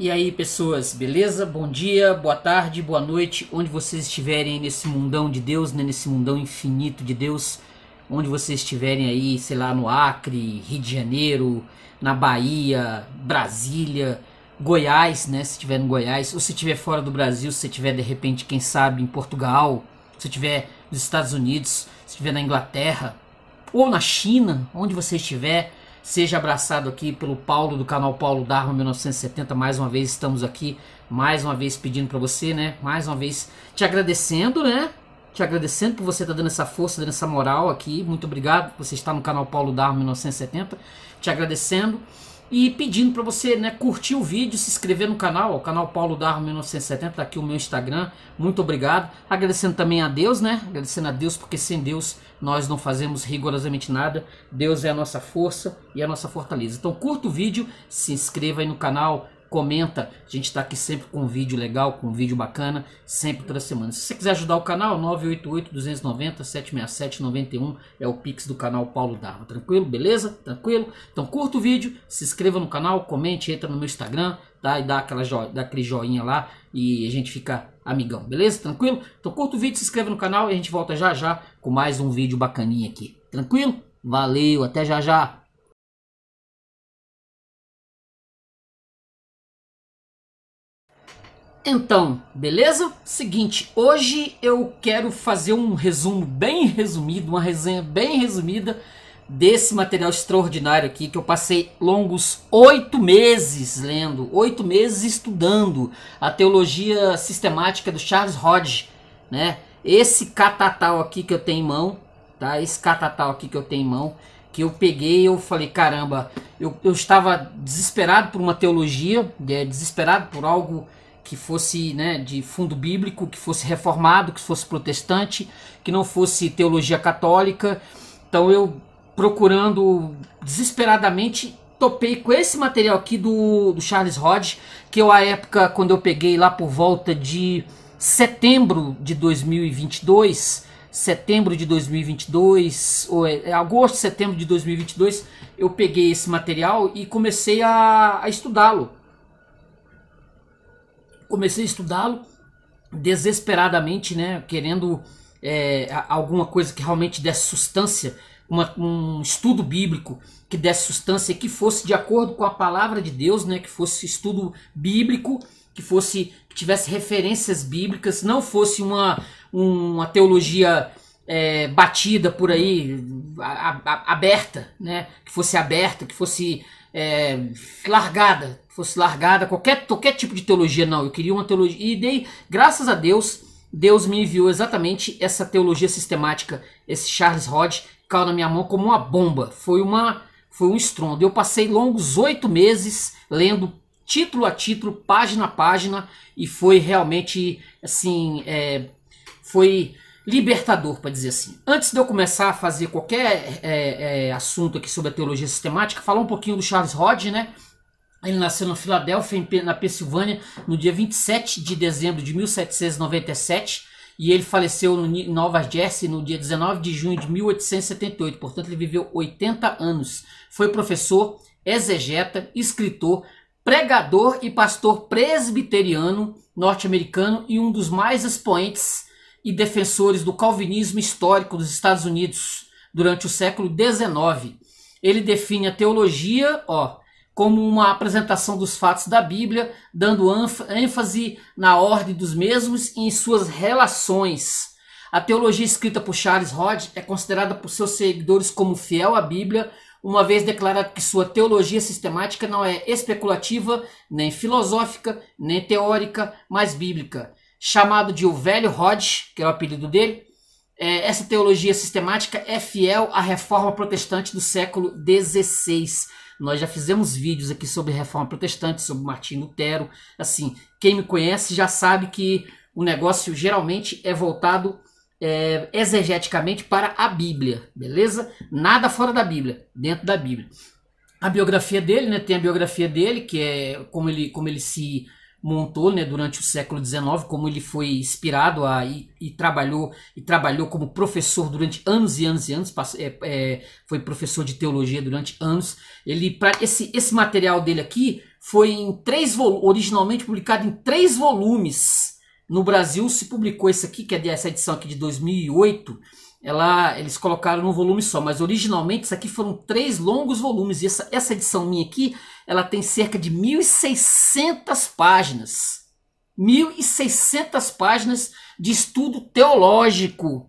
E aí, pessoas, beleza? Bom dia, boa tarde, boa noite, onde vocês estiverem nesse mundão de Deus, né? nesse mundão infinito de Deus, onde vocês estiverem aí, sei lá, no Acre, Rio de Janeiro, na Bahia, Brasília, Goiás, né? Se estiver no Goiás, ou se estiver fora do Brasil, se estiver de repente, quem sabe, em Portugal, se estiver nos Estados Unidos, se estiver na Inglaterra, ou na China, onde você estiver, Seja abraçado aqui pelo Paulo do canal Paulo Darwin 1970. Mais uma vez estamos aqui, mais uma vez pedindo para você, né? Mais uma vez te agradecendo, né? Te agradecendo por você estar tá dando essa força, dando essa moral aqui. Muito obrigado. Você está no canal Paulo Darwin 1970. Te agradecendo. E pedindo para você né, curtir o vídeo, se inscrever no canal, o canal Paulo Darro 1970, está aqui o meu Instagram. Muito obrigado. Agradecendo também a Deus, né? Agradecendo a Deus, porque sem Deus nós não fazemos rigorosamente nada. Deus é a nossa força e a nossa fortaleza. Então curta o vídeo, se inscreva aí no canal, comenta. A gente está aqui sempre com um vídeo legal, com um vídeo bacana, sempre toda semana. Se você quiser ajudar o canal, 988-290-767-91 é o Pix do canal Paulo Darva. Tranquilo? Beleza? Tranquilo? Então curta o vídeo, se inscreva no canal, comente, entra no meu Instagram, tá? E dá, aquela jo... dá aquele joinha lá e a gente fica amigão, beleza? Tranquilo? Então curta o vídeo, se inscreva no canal e a gente volta já já com mais um vídeo bacaninha aqui. Tranquilo? Valeu, até já já! Então, beleza? Seguinte, hoje eu quero fazer um resumo bem resumido, uma resenha bem resumida desse material extraordinário aqui que eu passei longos oito meses lendo, oito meses estudando a teologia sistemática do Charles Hodge, né? Esse catatal aqui que eu tenho em mão, tá? Esse catatal aqui que eu tenho em mão, que eu peguei eu falei, caramba, eu, eu estava desesperado por uma teologia, é, desesperado por algo que fosse né, de fundo bíblico, que fosse reformado, que fosse protestante, que não fosse teologia católica. Então eu procurando desesperadamente topei com esse material aqui do, do Charles Hodge, que eu à época quando eu peguei lá por volta de setembro de 2022, setembro de 2022, ou é, é, agosto, setembro de 2022, eu peguei esse material e comecei a, a estudá-lo comecei a estudá-lo desesperadamente, né? Querendo é, alguma coisa que realmente desse sustância, uma, um estudo bíblico que desse sustância, que fosse de acordo com a palavra de Deus, né? Que fosse estudo bíblico, que fosse que tivesse referências bíblicas, não fosse uma, uma teologia é, batida por aí, a, a, aberta, né? Que fosse aberta, que fosse é, largada, fosse largada, qualquer, qualquer tipo de teologia, não. Eu queria uma teologia. E dei, graças a Deus, Deus me enviou exatamente essa teologia sistemática, esse Charles Hodge, caiu na minha mão como uma bomba. Foi uma foi um estrondo. Eu passei longos oito meses lendo título a título, página a página, e foi realmente assim. É, foi libertador, para dizer assim. Antes de eu começar a fazer qualquer é, é, assunto aqui sobre a teologia sistemática, falar um pouquinho do Charles Hodge, né? Ele nasceu na Filadélfia, na Pensilvânia, no dia 27 de dezembro de 1797 e ele faleceu no Nova Jersey no dia 19 de junho de 1878. Portanto, ele viveu 80 anos. Foi professor, exegeta, escritor, pregador e pastor presbiteriano norte-americano e um dos mais expoentes e defensores do calvinismo histórico dos Estados Unidos durante o século XIX. Ele define a teologia ó, como uma apresentação dos fatos da Bíblia, dando ênfase na ordem dos mesmos e em suas relações. A teologia escrita por Charles Hodge é considerada por seus seguidores como fiel à Bíblia, uma vez declarado que sua teologia sistemática não é especulativa, nem filosófica, nem teórica, mas bíblica chamado de o Velho Rod, que é o apelido dele. É, essa teologia sistemática é fiel à reforma protestante do século XVI. Nós já fizemos vídeos aqui sobre reforma protestante, sobre Martinho Lutero. Assim, quem me conhece já sabe que o negócio geralmente é voltado é, exegeticamente para a Bíblia, beleza? Nada fora da Bíblia, dentro da Bíblia. A biografia dele, né? Tem a biografia dele, que é como ele, como ele se montou né, durante o século XIX, como ele foi inspirado a, e, e, trabalhou e trabalhou como professor durante anos e anos e anos, é, é, foi professor de teologia durante anos. Ele pra, esse, esse material dele aqui foi em três originalmente publicado em três volumes. No Brasil se publicou esse aqui, que é dessa edição aqui de 2008, ela, eles colocaram num volume só, mas originalmente isso aqui foram três longos volumes, e essa, essa edição minha aqui, ela tem cerca de 1.600 páginas. 1.600 páginas de estudo teológico.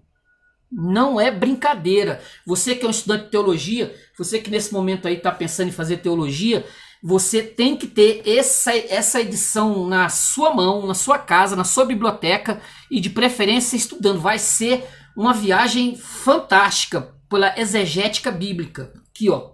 Não é brincadeira. Você que é um estudante de teologia, você que nesse momento aí está pensando em fazer teologia, você tem que ter essa, essa edição na sua mão, na sua casa, na sua biblioteca e de preferência estudando. Vai ser uma viagem fantástica pela exegética bíblica. Aqui, ó.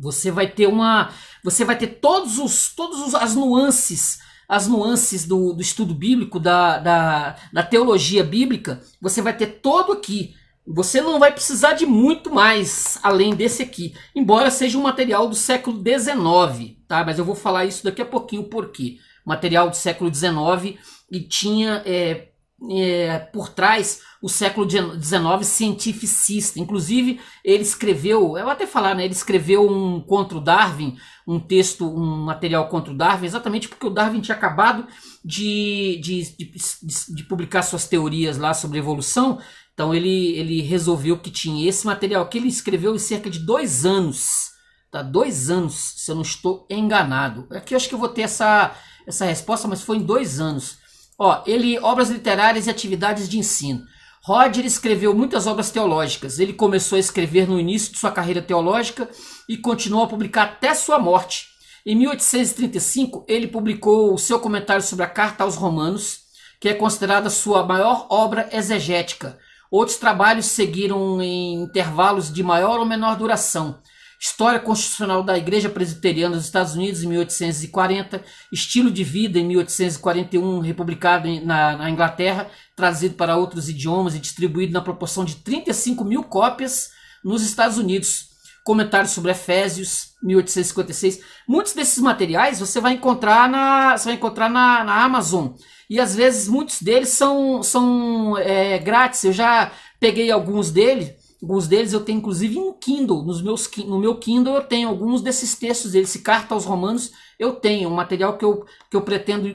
Você vai ter uma, você vai ter todos os, todos os, as nuances, as nuances do, do estudo bíblico, da, da, da teologia bíblica. Você vai ter todo aqui. Você não vai precisar de muito mais além desse aqui, embora seja um material do século XIX, tá? Mas eu vou falar isso daqui a pouquinho porque material do século XIX e tinha é, é, por trás o século XIX cientificista. Inclusive, ele escreveu, eu até falar, né, ele escreveu um contra o Darwin, um texto, um material contra o Darwin, exatamente porque o Darwin tinha acabado de, de, de, de publicar suas teorias lá sobre evolução. Então ele, ele resolveu que tinha esse material que ele escreveu em cerca de dois anos. Tá? Dois anos, se eu não estou enganado. Aqui eu acho que eu vou ter essa, essa resposta, mas foi em dois anos. Ó, ele obras literárias e atividades de ensino. Roger escreveu muitas obras teológicas. Ele começou a escrever no início de sua carreira teológica e continuou a publicar até sua morte. Em 1835, ele publicou o seu comentário sobre a Carta aos Romanos, que é considerada sua maior obra exegética. Outros trabalhos seguiram em intervalos de maior ou menor duração. História Constitucional da Igreja Presbiteriana dos Estados Unidos, em 1840. Estilo de Vida, em 1841, republicado na, na Inglaterra, trazido para outros idiomas e distribuído na proporção de 35 mil cópias nos Estados Unidos. Comentários sobre Efésios, 1856. Muitos desses materiais você vai encontrar na, você vai encontrar na, na Amazon. E às vezes muitos deles são, são é, grátis. Eu já peguei alguns deles Alguns deles eu tenho inclusive em Kindle, nos meus, no meu Kindle eu tenho alguns desses textos esse se Carta aos Romanos eu tenho, um material que eu, que eu pretendo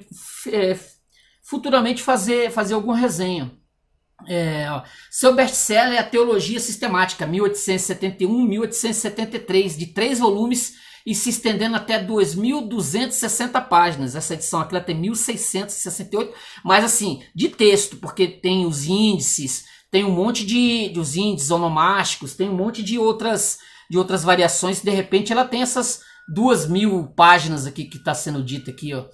é, futuramente fazer, fazer alguma resenha. É, seu best-seller é a Teologia Sistemática, 1871-1873, de três volumes e se estendendo até 2.260 páginas. Essa edição aqui ela tem 1.668, mas assim, de texto, porque tem os índices, tem um monte de, de os índices onomásticos, tem um monte de outras, de outras variações. De repente ela tem essas duas mil páginas aqui que está sendo dita aqui, ó.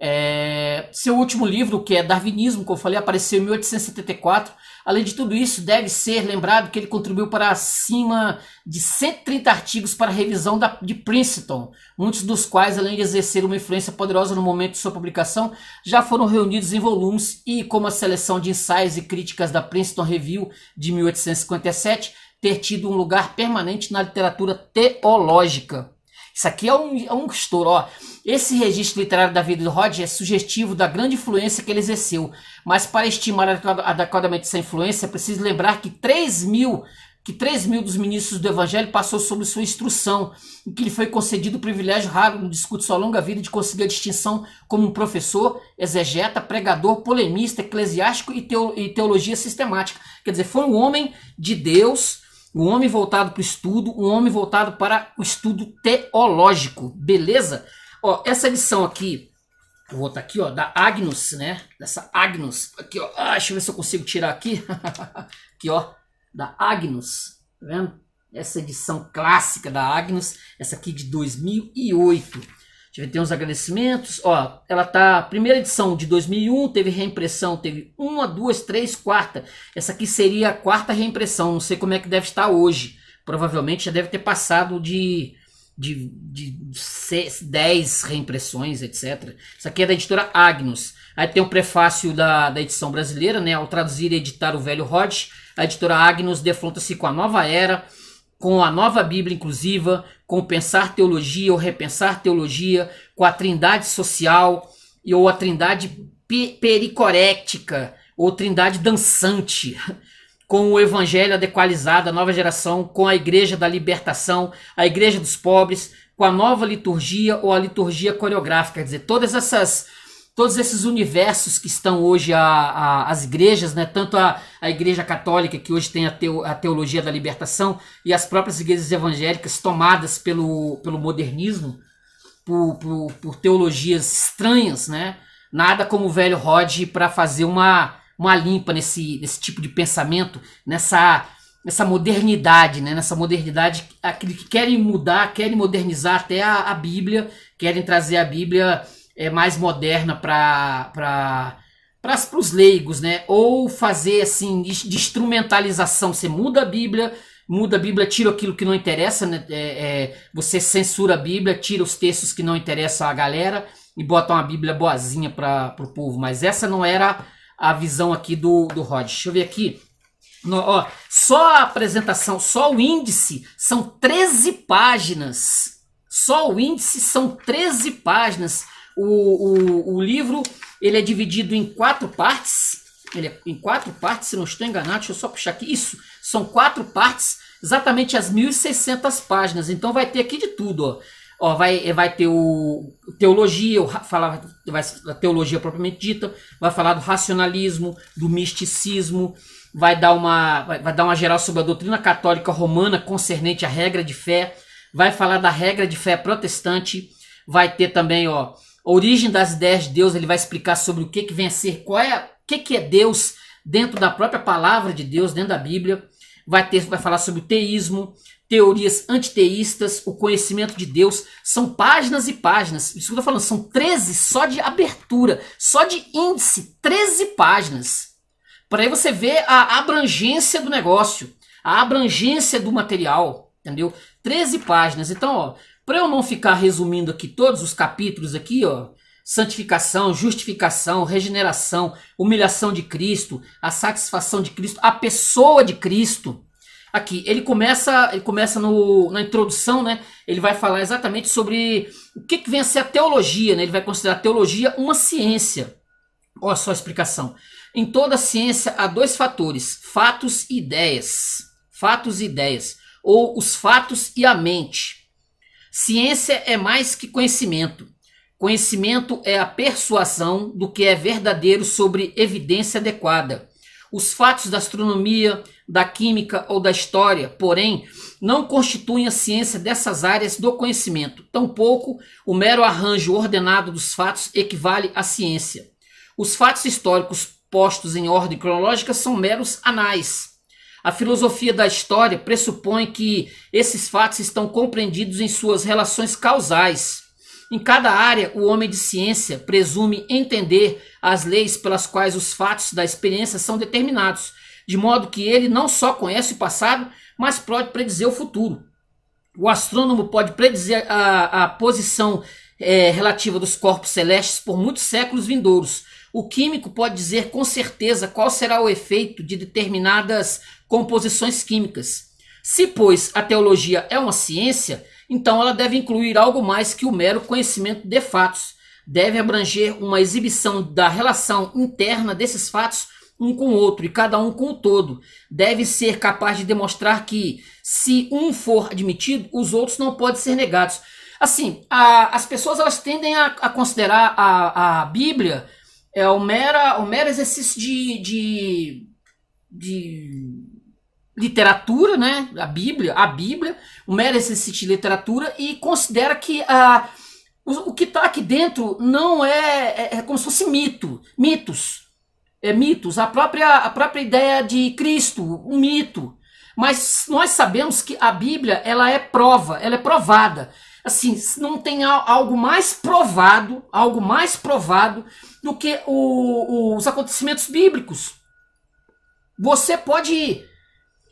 É, seu último livro, que é Darwinismo, como eu falei, apareceu em 1874. Além de tudo isso, deve ser lembrado que ele contribuiu para acima de 130 artigos para a revisão da, de Princeton, muitos dos quais, além de exercer uma influência poderosa no momento de sua publicação, já foram reunidos em volumes e, como a seleção de ensaios e críticas da Princeton Review de 1857, ter tido um lugar permanente na literatura teológica. Isso aqui é um, é um estouro, ó. Esse registro literário da vida de Rod é sugestivo da grande influência que ele exerceu, mas para estimar adequadamente essa influência, é preciso lembrar que 3 mil que 3 mil dos ministros do Evangelho passou sob sua instrução e que lhe foi concedido o privilégio raro no discurso sua longa vida de conseguir a distinção como um professor, exegeta, pregador, polemista, eclesiástico e, teo, e teologia sistemática. Quer dizer, foi um homem de Deus, um homem voltado para o estudo, um homem voltado para o estudo teológico. Beleza? Ó, essa lição aqui, eu vou botar tá aqui, ó, da Agnus, né? Dessa Agnus, aqui, ó. Ah, deixa eu ver se eu consigo tirar aqui. aqui, ó, da Agnus, tá vendo? Essa edição clássica da Agnus, essa aqui de 2008. Deixa eu ver, tem uns agradecimentos. Ó, ela tá. Primeira edição de 2001, teve reimpressão, teve uma, duas, três, quarta. Essa aqui seria a quarta reimpressão, não sei como é que deve estar hoje. Provavelmente já deve ter passado de de, de seis, dez reimpressões, etc. Isso aqui é da editora Agnus. Aí tem o um prefácio da, da edição brasileira, né? Ao traduzir e editar o velho Rod, a editora Agnus defronta-se com a nova era, com a nova Bíblia inclusiva, com pensar teologia ou repensar teologia, com a trindade social e ou a trindade pericorética, ou trindade dançante. com o evangelho adequalizado, a nova geração, com a igreja da libertação, a igreja dos pobres, com a nova liturgia ou a liturgia coreográfica. Quer dizer, todas essas. Todos esses universos que estão hoje a, a, as igrejas, né? tanto a, a Igreja Católica, que hoje tem a, teo, a teologia da libertação, e as próprias igrejas evangélicas tomadas pelo, pelo modernismo, por, por, por teologias estranhas, né? nada como o velho Rod para fazer uma, uma limpa nesse, nesse tipo de pensamento, nessa, nessa modernidade, né? nessa modernidade, aquele que querem mudar, querem modernizar até a, a Bíblia, querem trazer a Bíblia é, mais moderna para para os leigos, né? Ou fazer assim de instrumentalização. Você muda a Bíblia, muda a Bíblia, tira aquilo que não interessa, né? É, é, você censura a Bíblia, tira os textos que não interessam à galera e bota uma Bíblia boazinha para o povo. Mas essa não era a visão aqui do, do Rod. Deixa eu ver aqui. No, ó, só a apresentação, só o índice, são 13 páginas. Só o índice são 13 páginas. O, o, o livro ele é dividido em quatro partes. Ele é em quatro partes, se não estou enganado, deixa eu só puxar aqui. Isso, são quatro partes, exatamente as 1.600 páginas. Então vai ter aqui de tudo. Ó. Ó, vai, vai ter o teologia, o, falar, vai, a teologia propriamente dita, vai falar do racionalismo, do misticismo, vai dar uma, vai, vai dar uma geral sobre a doutrina católica romana concernente à regra de fé, vai falar da regra de fé protestante, vai ter também, ó, a origem das ideias de Deus, ele vai explicar sobre o que que vem a ser, qual é, o que que é Deus dentro da própria palavra de Deus, dentro da Bíblia. Vai ter, vai falar sobre o teísmo, teorias antiteístas, o conhecimento de Deus, são páginas e páginas. Isso que eu estou falando, são 13 só de abertura, só de índice, 13 páginas. Para aí você ver a abrangência do negócio, a abrangência do material, entendeu? 13 páginas. Então, ó, para eu não ficar resumindo aqui todos os capítulos aqui, ó, santificação, justificação, regeneração, humilhação de Cristo, a satisfação de Cristo, a pessoa de Cristo, Aqui, ele começa, ele começa no, na introdução, né? Ele vai falar exatamente sobre o que, que vem a ser a teologia, né? Ele vai considerar a teologia uma ciência. Olha só a explicação. Em toda ciência há dois fatores: fatos e ideias. Fatos e ideias. Ou os fatos e a mente. Ciência é mais que conhecimento. Conhecimento é a persuasão do que é verdadeiro sobre evidência adequada. Os fatos da astronomia, da química ou da história, porém, não constituem a ciência dessas áreas do conhecimento. Tampouco o mero arranjo ordenado dos fatos equivale à ciência. Os fatos históricos postos em ordem cronológica são meros anais. A filosofia da história pressupõe que esses fatos estão compreendidos em suas relações causais em cada área, o homem de ciência presume entender as leis pelas quais os fatos da experiência são determinados, de modo que ele não só conhece o passado, mas pode predizer o futuro. O astrônomo pode predizer a, a posição é, relativa dos corpos celestes por muitos séculos vindouros. O químico pode dizer com certeza qual será o efeito de determinadas composições químicas. Se, pois, a teologia é uma ciência, então ela deve incluir algo mais que o mero conhecimento de fatos. Deve abranger uma exibição da relação interna desses fatos um com o outro e cada um com o todo. Deve ser capaz de demonstrar que, se um for admitido, os outros não podem ser negados. Assim, a, as pessoas elas tendem a, a considerar a, a Bíblia é o, mera, o mero exercício de, de, de literatura, né? A Bíblia, a Bíblia, o Meres assiste literatura e considera que a, ah, o, que está aqui dentro não é, é, é, como se fosse mito, mitos, é mitos. A própria, a própria ideia de Cristo, um mito. Mas nós sabemos que a Bíblia ela é prova, ela é provada. Assim, não tem algo mais provado, algo mais provado do que o, os acontecimentos bíblicos. Você pode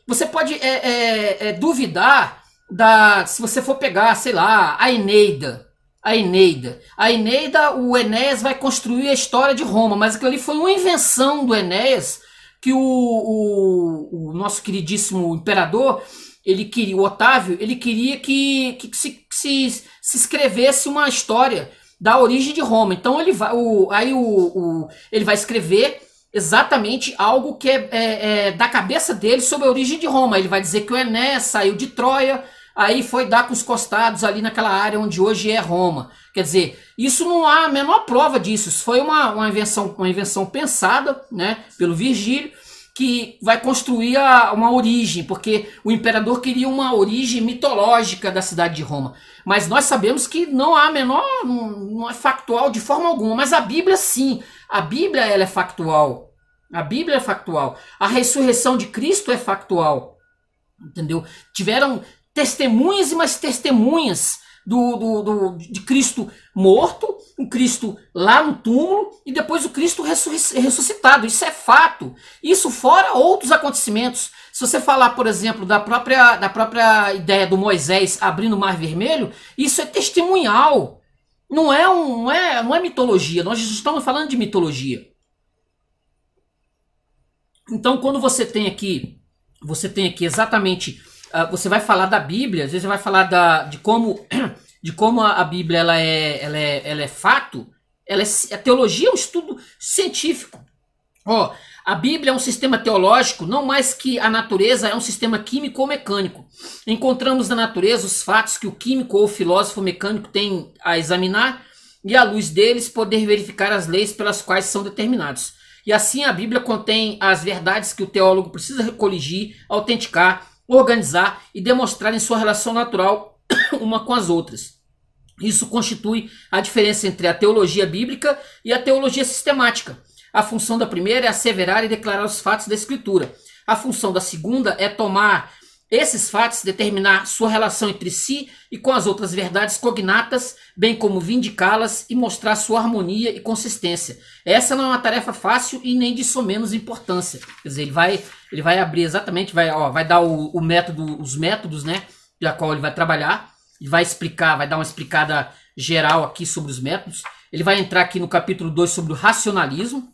você pode é, é, é, duvidar da. Se você for pegar, sei lá, a Eneida. A Eneida. A Eneida, o Enéas vai construir a história de Roma, mas aquilo ali foi uma invenção do Enéas que o, o, o nosso queridíssimo imperador ele queria, o Otávio, ele queria que, que, se, que se, se, escrevesse uma história da origem de Roma. Então ele vai, o, aí o, o, ele vai escrever exatamente algo que é, é, é, da cabeça dele sobre a origem de Roma. Ele vai dizer que o Ené saiu de Troia, aí foi dar com os costados ali naquela área onde hoje é Roma. Quer dizer, isso não há a menor prova disso. Isso foi uma, uma, invenção, uma invenção pensada né, pelo Virgílio, que vai construir a, uma origem, porque o imperador queria uma origem mitológica da cidade de Roma. Mas nós sabemos que não há a menor, não, não é factual de forma alguma. Mas a Bíblia sim. A Bíblia ela é factual. A Bíblia é factual. A ressurreição de Cristo é factual. Entendeu? Tiveram testemunhas e mais testemunhas do, do, do, de Cristo morto, o Cristo lá no túmulo e depois o Cristo ressuscitado. Isso é fato. Isso fora outros acontecimentos. Se você falar, por exemplo, da própria, da própria ideia do Moisés abrindo o Mar Vermelho, isso é testemunhal. Não é, um, não é, não é mitologia. Nós estamos falando de mitologia. Então, quando você tem aqui, você tem aqui exatamente, uh, você vai falar da Bíblia, às vezes você vai falar da, de como, de como a, a Bíblia ela é, ela é, ela é fato, ela é, a teologia é um estudo científico. Ó, oh, a Bíblia é um sistema teológico, não mais que a natureza é um sistema químico ou mecânico. Encontramos na natureza os fatos que o químico ou o filósofo mecânico tem a examinar e à luz deles poder verificar as leis pelas quais são determinados. E assim a Bíblia contém as verdades que o teólogo precisa recoligir, autenticar, organizar e demonstrar em sua relação natural uma com as outras. Isso constitui a diferença entre a teologia bíblica e a teologia sistemática. A função da primeira é asseverar e declarar os fatos da Escritura. A função da segunda é tomar esses fatos determinar sua relação entre si e com as outras verdades cognatas, bem como vindicá-las e mostrar sua harmonia e consistência. Essa não é uma tarefa fácil e nem de somenos importância. Quer dizer, ele vai, ele vai abrir exatamente, vai, ó, vai dar o, o método, os métodos, né, da qual ele vai trabalhar e vai explicar, vai dar uma explicada geral aqui sobre os métodos. Ele vai entrar aqui no capítulo 2 sobre o racionalismo,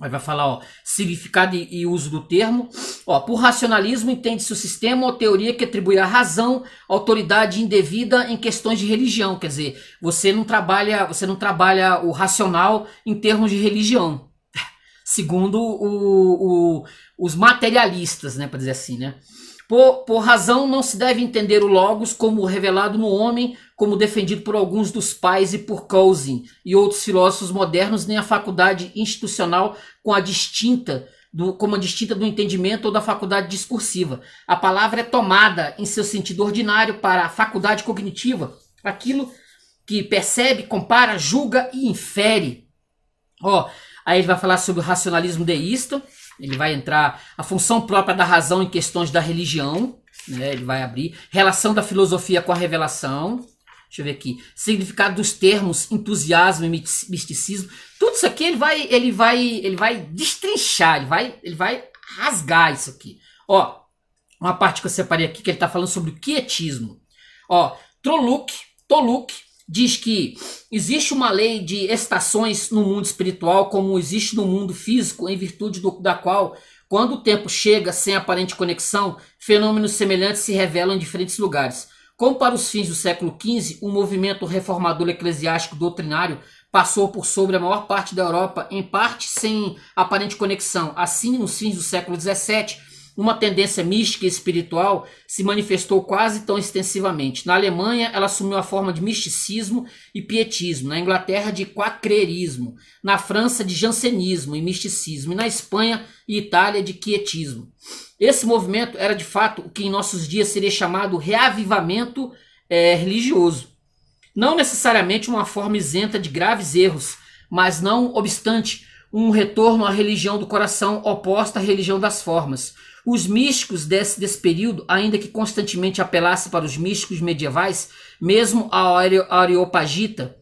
Aí vai falar, ó, significado e, e uso do termo. Ó, por racionalismo entende-se o sistema ou teoria que atribui à razão autoridade indevida em questões de religião. Quer dizer, você não trabalha, você não trabalha o racional em termos de religião, segundo o, o, os materialistas, né, para dizer assim, né? Por, por razão, não se deve entender o Logos como revelado no homem, como defendido por alguns dos pais e por Cousin e outros filósofos modernos, nem a faculdade institucional com a distinta do, como a distinta do entendimento ou da faculdade discursiva. A palavra é tomada em seu sentido ordinário para a faculdade cognitiva, aquilo que percebe, compara, julga e infere. Ó, aí ele vai falar sobre o racionalismo deísta, ele vai entrar a função própria da razão em questões da religião, né? Ele vai abrir relação da filosofia com a revelação. Deixa eu ver aqui. Significado dos termos entusiasmo e misticismo. Tudo isso aqui ele vai ele vai ele vai destrinchar, ele vai ele vai rasgar isso aqui. Ó, uma parte que eu separei aqui que ele está falando sobre o quietismo. Ó, Troluk, Toluk diz que existe uma lei de estações no mundo espiritual, como existe no mundo físico, em virtude do, da qual, quando o tempo chega sem aparente conexão, fenômenos semelhantes se revelam em diferentes lugares. Como para os fins do século XV, o movimento reformador eclesiástico doutrinário passou por sobre a maior parte da Europa, em parte sem aparente conexão. Assim, nos fins do século XVII, uma tendência mística e espiritual se manifestou quase tão extensivamente. Na Alemanha, ela assumiu a forma de misticismo e pietismo, na Inglaterra, de quacrerismo, na França, de jansenismo e misticismo, e na Espanha e Itália, de quietismo. Esse movimento era de fato o que em nossos dias seria chamado reavivamento é, religioso. Não necessariamente uma forma isenta de graves erros, mas não obstante um retorno à religião do coração oposta à religião das formas os místicos desse, desse período, ainda que constantemente apelasse para os místicos medievais, mesmo a Areopagita,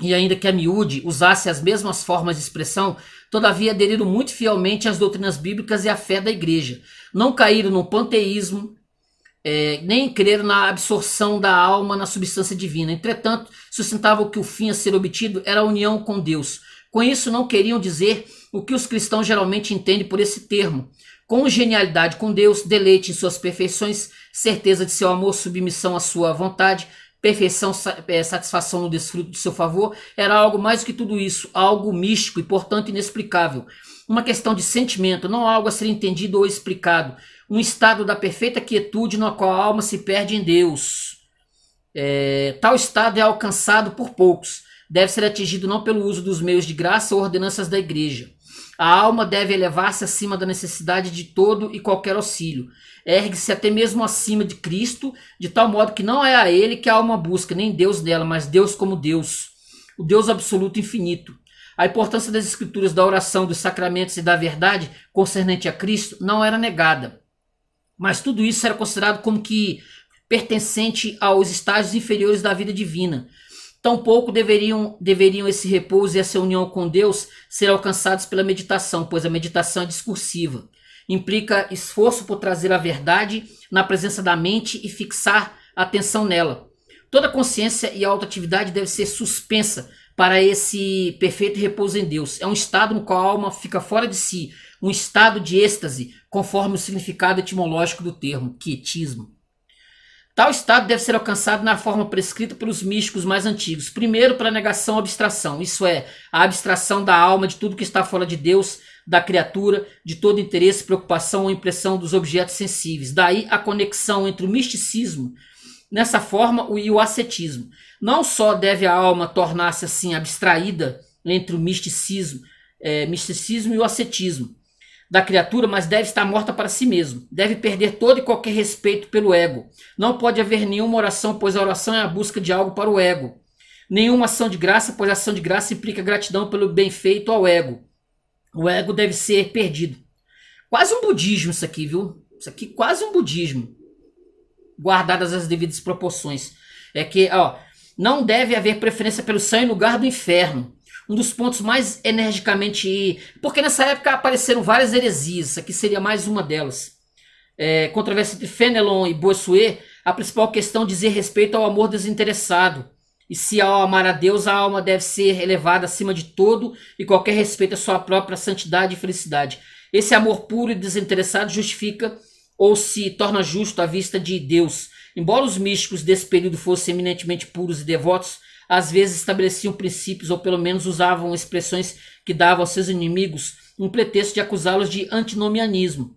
e ainda que a miúde usasse as mesmas formas de expressão, todavia aderiram muito fielmente às doutrinas bíblicas e à fé da igreja. Não caíram no panteísmo, é, nem creram na absorção da alma na substância divina. Entretanto, sustentavam que o fim a ser obtido era a união com Deus. Com isso, não queriam dizer o que os cristãos geralmente entendem por esse termo, congenialidade com Deus, deleite em suas perfeições, certeza de seu amor, submissão à sua vontade, perfeição, é, satisfação no desfruto do seu favor, era algo mais do que tudo isso, algo místico e, portanto, inexplicável. Uma questão de sentimento, não algo a ser entendido ou explicado. Um estado da perfeita quietude no qual a alma se perde em Deus. É, tal estado é alcançado por poucos. Deve ser atingido não pelo uso dos meios de graça ou ordenanças da igreja. A alma deve elevar-se acima da necessidade de todo e qualquer auxílio. Ergue-se até mesmo acima de Cristo, de tal modo que não é a ele que a alma busca, nem Deus dela, mas Deus como Deus, o Deus absoluto infinito. A importância das escrituras, da oração, dos sacramentos e da verdade concernente a Cristo não era negada. Mas tudo isso era considerado como que pertencente aos estágios inferiores da vida divina. Tampouco deveriam, deveriam esse repouso e essa união com Deus ser alcançados pela meditação, pois a meditação é discursiva. Implica esforço por trazer a verdade na presença da mente e fixar a atenção nela. Toda consciência e autoatividade deve ser suspensa para esse perfeito repouso em Deus. É um estado no qual a alma fica fora de si, um estado de êxtase, conforme o significado etimológico do termo, quietismo. Tal estado deve ser alcançado na forma prescrita pelos místicos mais antigos. Primeiro, para negação abstração, isso é, a abstração da alma de tudo que está fora de Deus, da criatura, de todo interesse, preocupação ou impressão dos objetos sensíveis. Daí a conexão entre o misticismo, nessa forma, e o ascetismo. Não só deve a alma tornar-se assim abstraída entre o misticismo, é, misticismo e o ascetismo, da criatura, mas deve estar morta para si mesmo. Deve perder todo e qualquer respeito pelo ego. Não pode haver nenhuma oração, pois a oração é a busca de algo para o ego. Nenhuma ação de graça, pois a ação de graça implica gratidão pelo bem feito ao ego. O ego deve ser perdido. Quase um budismo isso aqui, viu? Isso aqui quase um budismo. Guardadas as devidas proporções. É que, ó, não deve haver preferência pelo céu em lugar do inferno um dos pontos mais energicamente. Porque nessa época apareceram várias heresias, essa aqui seria mais uma delas. É, controvérsia entre Fenelon e Bossuet, a principal questão dizia respeito ao amor desinteressado. E se ao amar a Deus, a alma deve ser elevada acima de todo e qualquer respeito à sua própria santidade e felicidade. Esse amor puro e desinteressado justifica ou se torna justo à vista de Deus. Embora os místicos desse período fossem eminentemente puros e devotos, às vezes estabeleciam princípios ou pelo menos usavam expressões que davam aos seus inimigos um pretexto de acusá-los de antinomianismo.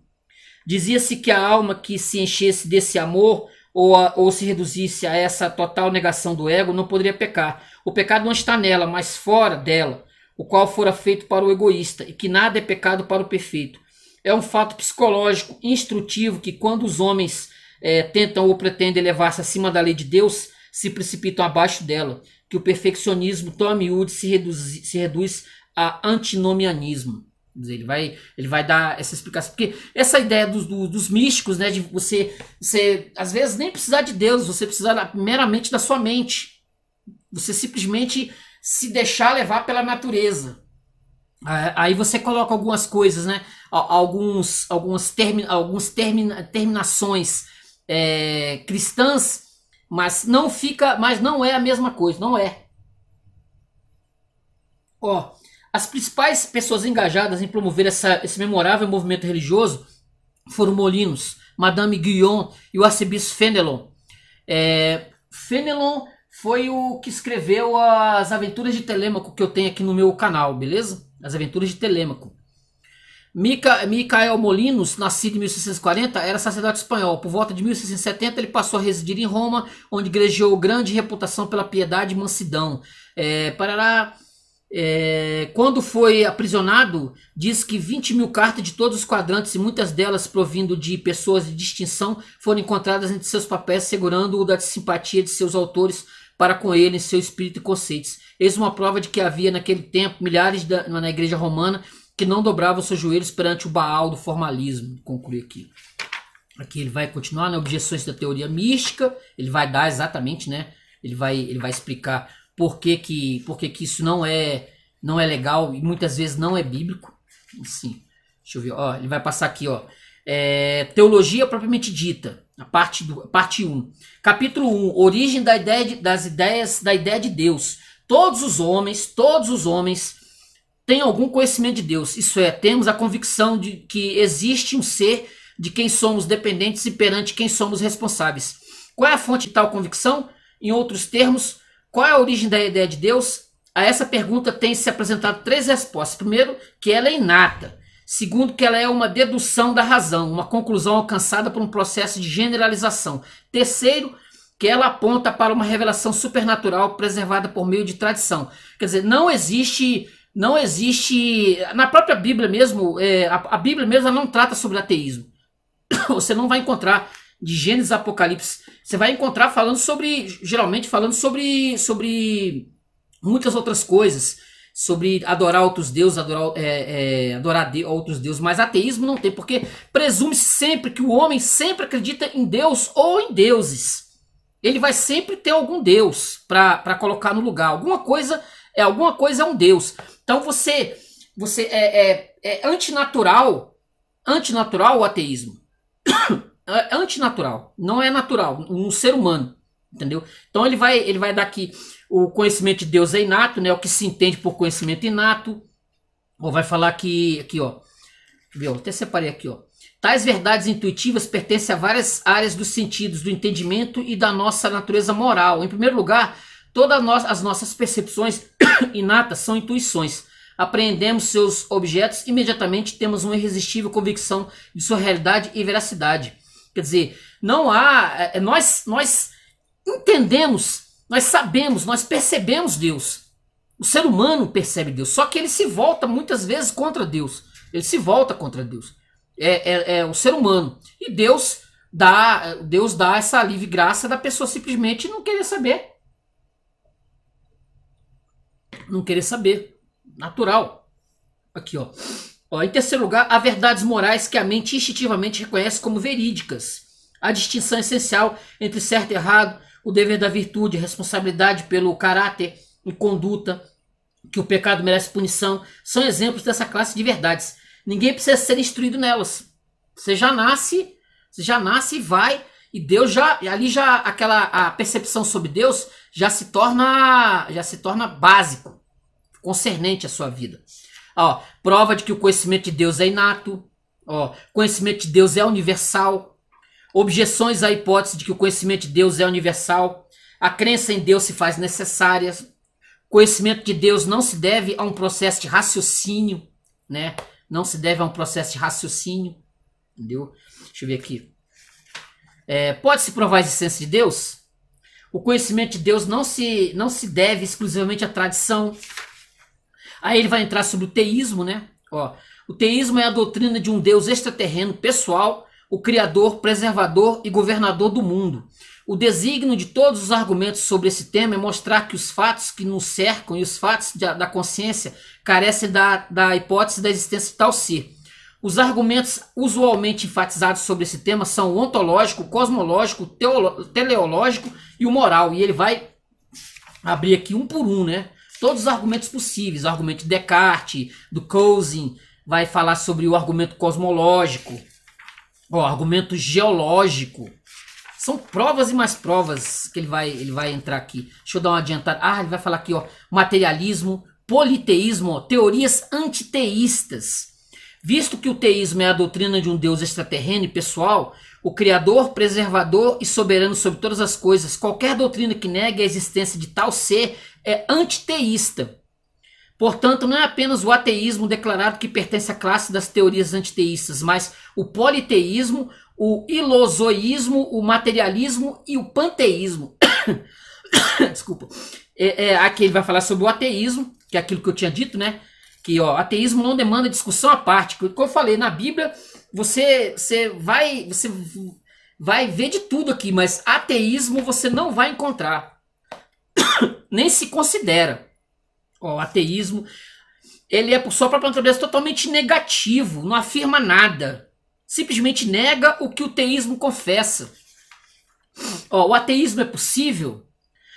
Dizia-se que a alma que se enchesse desse amor ou, a, ou se reduzisse a essa total negação do ego não poderia pecar. O pecado não está nela, mas fora dela, o qual fora feito para o egoísta, e que nada é pecado para o perfeito. É um fato psicológico instrutivo que, quando os homens é, tentam ou pretendem elevar-se acima da lei de Deus, se precipitam abaixo dela que o perfeccionismo tão a se reduz, se reduz a antinomianismo. Ele vai, ele vai dar essa explicação. Porque essa ideia dos, dos místicos, né? De você, você, às vezes, nem precisar de Deus, você precisar meramente da sua mente. Você simplesmente se deixar levar pela natureza. É, aí você coloca algumas coisas, né? Alguns, algumas termi, alguns termina, terminações é, cristãs mas não fica, mas não é a mesma coisa, não é. Ó, as principais pessoas engajadas em promover essa, esse memorável movimento religioso foram Molinos, Madame Guyon e o arcebispo Fenelon. É, Fenelon foi o que escreveu as Aventuras de Telêmaco que eu tenho aqui no meu canal, beleza? As Aventuras de Telêmaco. Mica, Micael Molinos, nascido em 1640, era sacerdote espanhol. Por volta de 1670, ele passou a residir em Roma, onde igrejou grande reputação pela piedade e mansidão. É, Parará, é, quando foi aprisionado, diz que 20 mil cartas de todos os quadrantes, e muitas delas provindo de pessoas de distinção, foram encontradas entre seus papéis, segurando-o da simpatia de seus autores para com ele em seu espírito e conceitos. Eis uma prova de que havia naquele tempo milhares da, na igreja romana que não dobrava os seus joelhos perante o Baal do formalismo. Conclui aqui. Aqui ele vai continuar, né? Objeções da teoria mística. Ele vai dar exatamente, né? Ele vai, ele vai explicar por que, que, por que, que isso não é, não é legal e muitas vezes não é bíblico. Sim. Deixa eu ver. Ó, ele vai passar aqui, ó. É, teologia propriamente dita, a parte, do, parte 1. Capítulo 1, origem da ideia de, das ideias da ideia de Deus. Todos os homens, todos os homens tem algum conhecimento de Deus. Isso é, temos a convicção de que existe um ser de quem somos dependentes e perante quem somos responsáveis. Qual é a fonte de tal convicção? Em outros termos, qual é a origem da ideia de Deus? A essa pergunta tem se apresentado três respostas. Primeiro, que ela é inata. Segundo, que ela é uma dedução da razão, uma conclusão alcançada por um processo de generalização. Terceiro, que ela aponta para uma revelação supernatural preservada por meio de tradição. Quer dizer, não existe não existe. Na própria Bíblia mesmo, é, a, a, Bíblia mesmo não trata sobre ateísmo. Você não vai encontrar de Gênesis Apocalipse. Você vai encontrar falando sobre, geralmente falando sobre, sobre muitas outras coisas, sobre adorar outros deuses, adorar, é, é, adorar de, outros deuses. Mas ateísmo não tem, porque presume sempre que o homem sempre acredita em Deus ou em deuses. Ele vai sempre ter algum Deus para colocar no lugar. Alguma coisa é alguma coisa é um Deus. Então você, você é, é, é antinatural, antinatural o ateísmo. É antinatural, não é natural, um ser humano, entendeu? Então ele vai, ele vai dar aqui o conhecimento de Deus é inato, né? O que se entende por conhecimento inato. Ou vai falar que aqui, ó. Viu? Até separei aqui, ó. Tais verdades intuitivas pertencem a várias áreas dos sentidos, do entendimento e da nossa natureza moral. Em primeiro lugar, Todas as nossas percepções inatas são intuições. Apreendemos seus objetos, imediatamente temos uma irresistível convicção de sua realidade e veracidade. Quer dizer, não há. É, é, nós, nós entendemos, nós sabemos, nós percebemos Deus. O ser humano percebe Deus, só que ele se volta muitas vezes contra Deus. Ele se volta contra Deus. É, é, é o ser humano. E Deus dá, Deus dá essa livre graça da pessoa simplesmente não querer saber não querer saber. Natural. Aqui, ó. ó. Em terceiro lugar, há verdades morais que a mente instintivamente reconhece como verídicas. A distinção essencial entre certo e errado, o dever da virtude, responsabilidade pelo caráter e conduta, que o pecado merece punição, são exemplos dessa classe de verdades. Ninguém precisa ser instruído nelas. Você já nasce, você já nasce e vai, e Deus já, ali já aquela a percepção sobre Deus já se torna já se torna básico, concernente à sua vida. Ó, prova de que o conhecimento de Deus é inato, ó, conhecimento de Deus é universal. Objeções à hipótese de que o conhecimento de Deus é universal. A crença em Deus se faz necessária. Conhecimento de Deus não se deve a um processo de raciocínio, né? Não se deve a um processo de raciocínio, entendeu? Deixa eu ver aqui. É, Pode-se provar a existência de Deus? O conhecimento de Deus não se, não se deve exclusivamente à tradição. Aí ele vai entrar sobre o teísmo, né? Ó, o teísmo é a doutrina de um Deus extraterreno pessoal, o criador, preservador e governador do mundo. O desígnio de todos os argumentos sobre esse tema é mostrar que os fatos que nos cercam e os fatos da consciência carecem da, da hipótese da existência de tal ser. Os argumentos usualmente enfatizados sobre esse tema são o ontológico, o cosmológico, o teleológico e o moral. E ele vai abrir aqui um por um, né? Todos os argumentos possíveis. O argumento de Descartes, do Cousin, vai falar sobre o argumento cosmológico, o argumento geológico. São provas e mais provas que ele vai, ele vai entrar aqui. Deixa eu dar uma adiantada. Ah, ele vai falar aqui, ó, materialismo, politeísmo, ó, teorias antiteístas Visto que o teísmo é a doutrina de um Deus extraterreno e pessoal, o Criador, preservador e soberano sobre todas as coisas, qualquer doutrina que negue a existência de tal ser é antiteísta. Portanto, não é apenas o ateísmo declarado que pertence à classe das teorias antiteístas, mas o politeísmo, o ilosoísmo, o materialismo e o panteísmo. Desculpa. É, é, aqui ele vai falar sobre o ateísmo, que é aquilo que eu tinha dito, né? que ó, ateísmo não demanda discussão à parte. Como eu falei, na Bíblia você, você vai você vai ver de tudo aqui, mas ateísmo você não vai encontrar. Nem se considera. Ó, ateísmo ele é por sua própria natureza é totalmente negativo, não afirma nada. Simplesmente nega o que o teísmo confessa. Ó, o ateísmo é possível?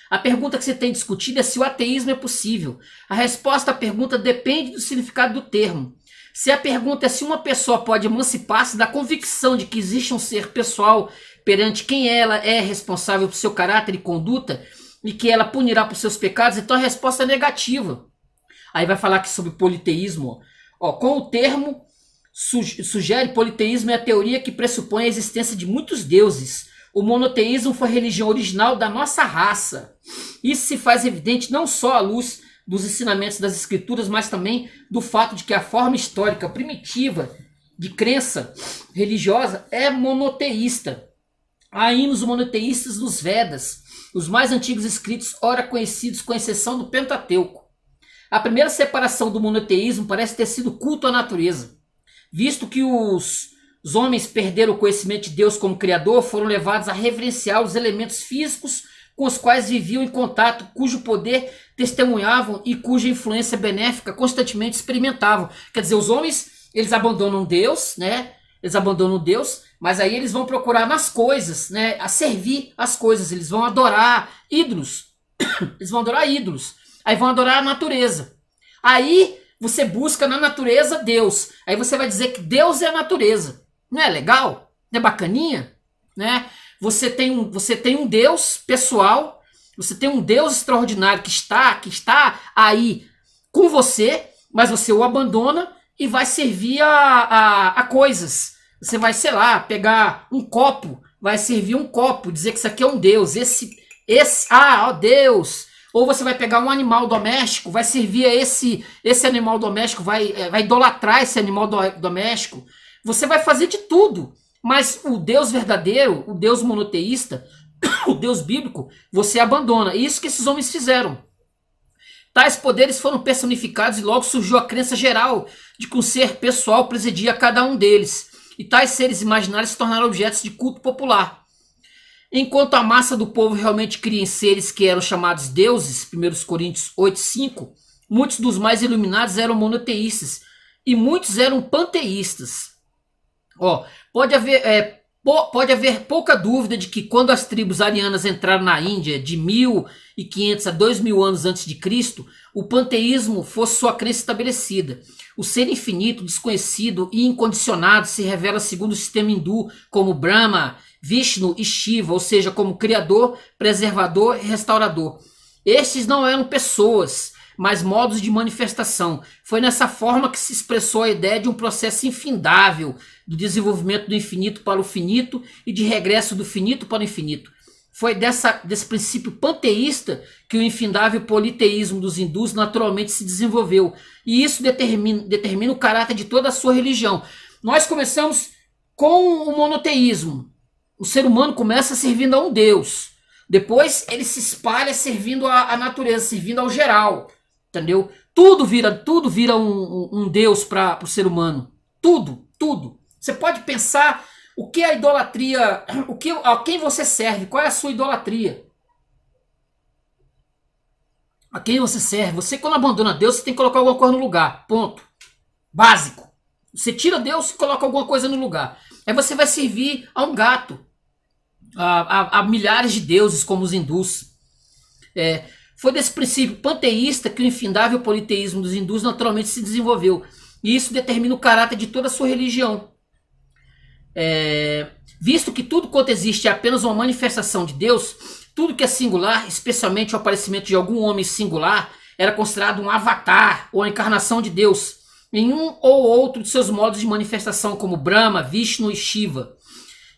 A pergunta que se tem discutido é se o ateísmo é possível. A resposta à pergunta depende do significado do termo. Se a pergunta é se uma pessoa pode emancipar-se da convicção de que existe um ser pessoal perante quem ela é responsável por seu caráter e conduta e que ela punirá por seus pecados, então a resposta é negativa. Aí vai falar aqui sobre politeísmo. Ó, com o termo sugere politeísmo é a teoria que pressupõe a existência de muitos deuses o monoteísmo foi a religião original da nossa raça. Isso se faz evidente não só à luz dos ensinamentos das Escrituras, mas também do fato de que a forma histórica primitiva de crença religiosa é monoteísta. Há hinos monoteístas nos Vedas, os mais antigos escritos, ora conhecidos com exceção do Pentateuco. A primeira separação do monoteísmo parece ter sido culto à natureza, visto que os os homens perderam o conhecimento de Deus como Criador, foram levados a reverenciar os elementos físicos com os quais viviam em contato, cujo poder testemunhavam e cuja influência benéfica constantemente experimentavam. Quer dizer, os homens, eles abandonam Deus, né? Eles abandonam Deus, mas aí eles vão procurar nas coisas, né? A servir as coisas, eles vão adorar ídolos. Eles vão adorar ídolos. Aí vão adorar a natureza. Aí você busca na natureza Deus. Aí você vai dizer que Deus é a natureza. Não é legal? Não é bacaninha? Né? Você tem um, você tem um Deus pessoal, você tem um Deus extraordinário que está, que está aí com você, mas você o abandona e vai servir a, a, a coisas. Você vai, sei lá, pegar um copo, vai servir um copo, dizer que isso aqui é um Deus, esse, esse, ah, ó Deus. Ou você vai pegar um animal doméstico, vai servir a esse, esse animal doméstico, vai, é, vai idolatrar esse animal do, doméstico. Você vai fazer de tudo, mas o Deus verdadeiro, o Deus monoteísta, o Deus bíblico, você abandona. isso que esses homens fizeram. Tais poderes foram personificados e logo surgiu a crença geral de que um ser pessoal presidia cada um deles. E tais seres imaginários se tornaram objetos de culto popular. Enquanto a massa do povo realmente cria em seres que eram chamados deuses, 1 Coríntios 8,5, muitos dos mais iluminados eram monoteístas e muitos eram panteístas. Ó, pode haver, é, pode haver pouca dúvida de que quando as tribos arianas entraram na Índia de 1500 a 2000 anos antes de Cristo, o panteísmo fosse sua crença estabelecida. O ser infinito, desconhecido e incondicionado se revela segundo o sistema hindu como Brahma, Vishnu e Shiva, ou seja, como criador, preservador e restaurador. Estes não eram pessoas, mas modos de manifestação. Foi nessa forma que se expressou a ideia de um processo infindável do desenvolvimento do infinito para o finito e de regresso do finito para o infinito. Foi dessa, desse princípio panteísta que o infindável politeísmo dos hindus naturalmente se desenvolveu. E isso determina, determina o caráter de toda a sua religião. Nós começamos com o monoteísmo. O ser humano começa servindo a um Deus. Depois ele se espalha servindo à natureza, servindo ao geral. Entendeu? Tudo vira, tudo vira um, um Deus para o ser humano. Tudo, tudo. Você pode pensar o que é a idolatria, o que, a quem você serve, qual é a sua idolatria. A quem você serve. Você, quando abandona Deus, você tem que colocar alguma coisa no lugar. Ponto. Básico. Você tira Deus e coloca alguma coisa no lugar. Aí você vai servir a um gato, a, a, a milhares de deuses, como os hindus. É, foi desse princípio panteísta que o infindável politeísmo dos hindus naturalmente se desenvolveu. E isso determina o caráter de toda a sua religião. É, visto que tudo quanto existe é apenas uma manifestação de Deus, tudo que é singular, especialmente o aparecimento de algum homem singular, era considerado um avatar ou a encarnação de Deus, em um ou outro de seus modos de manifestação, como Brahma, Vishnu e Shiva.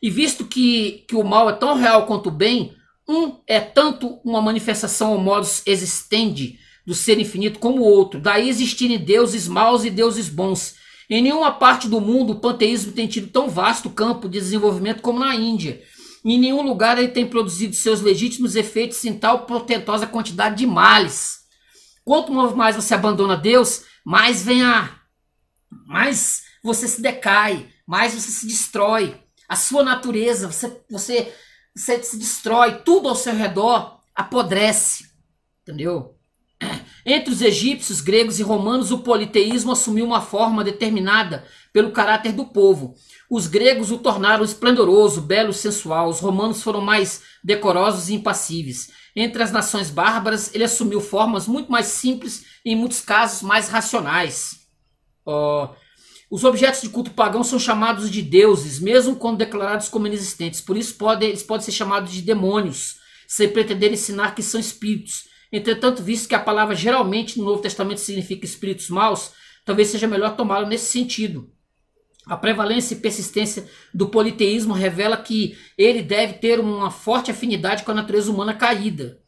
E visto que, que o mal é tão real quanto o bem, um é tanto uma manifestação ou modus existente do ser infinito como o outro. Daí existirem deuses maus e deuses bons. Em nenhuma parte do mundo o panteísmo tem tido tão vasto campo de desenvolvimento como na Índia. Em nenhum lugar ele tem produzido seus legítimos efeitos em tal portentosa quantidade de males. Quanto mais você abandona Deus, mais vem a. mais você se decai, mais você se destrói. A sua natureza, você, você você se destrói, tudo ao seu redor apodrece, entendeu? Entre os egípcios, gregos e romanos, o politeísmo assumiu uma forma determinada pelo caráter do povo. Os gregos o tornaram esplendoroso, belo, sensual. Os romanos foram mais decorosos e impassíveis. Entre as nações bárbaras, ele assumiu formas muito mais simples e, em muitos casos, mais racionais. Oh, os objetos de culto pagão são chamados de deuses, mesmo quando declarados como inexistentes. Por isso, eles podem ser chamados de demônios, sem pretender ensinar que são espíritos. Entretanto, visto que a palavra geralmente no Novo Testamento significa espíritos maus, talvez seja melhor tomá-lo nesse sentido. A prevalência e persistência do politeísmo revela que ele deve ter uma forte afinidade com a natureza humana caída.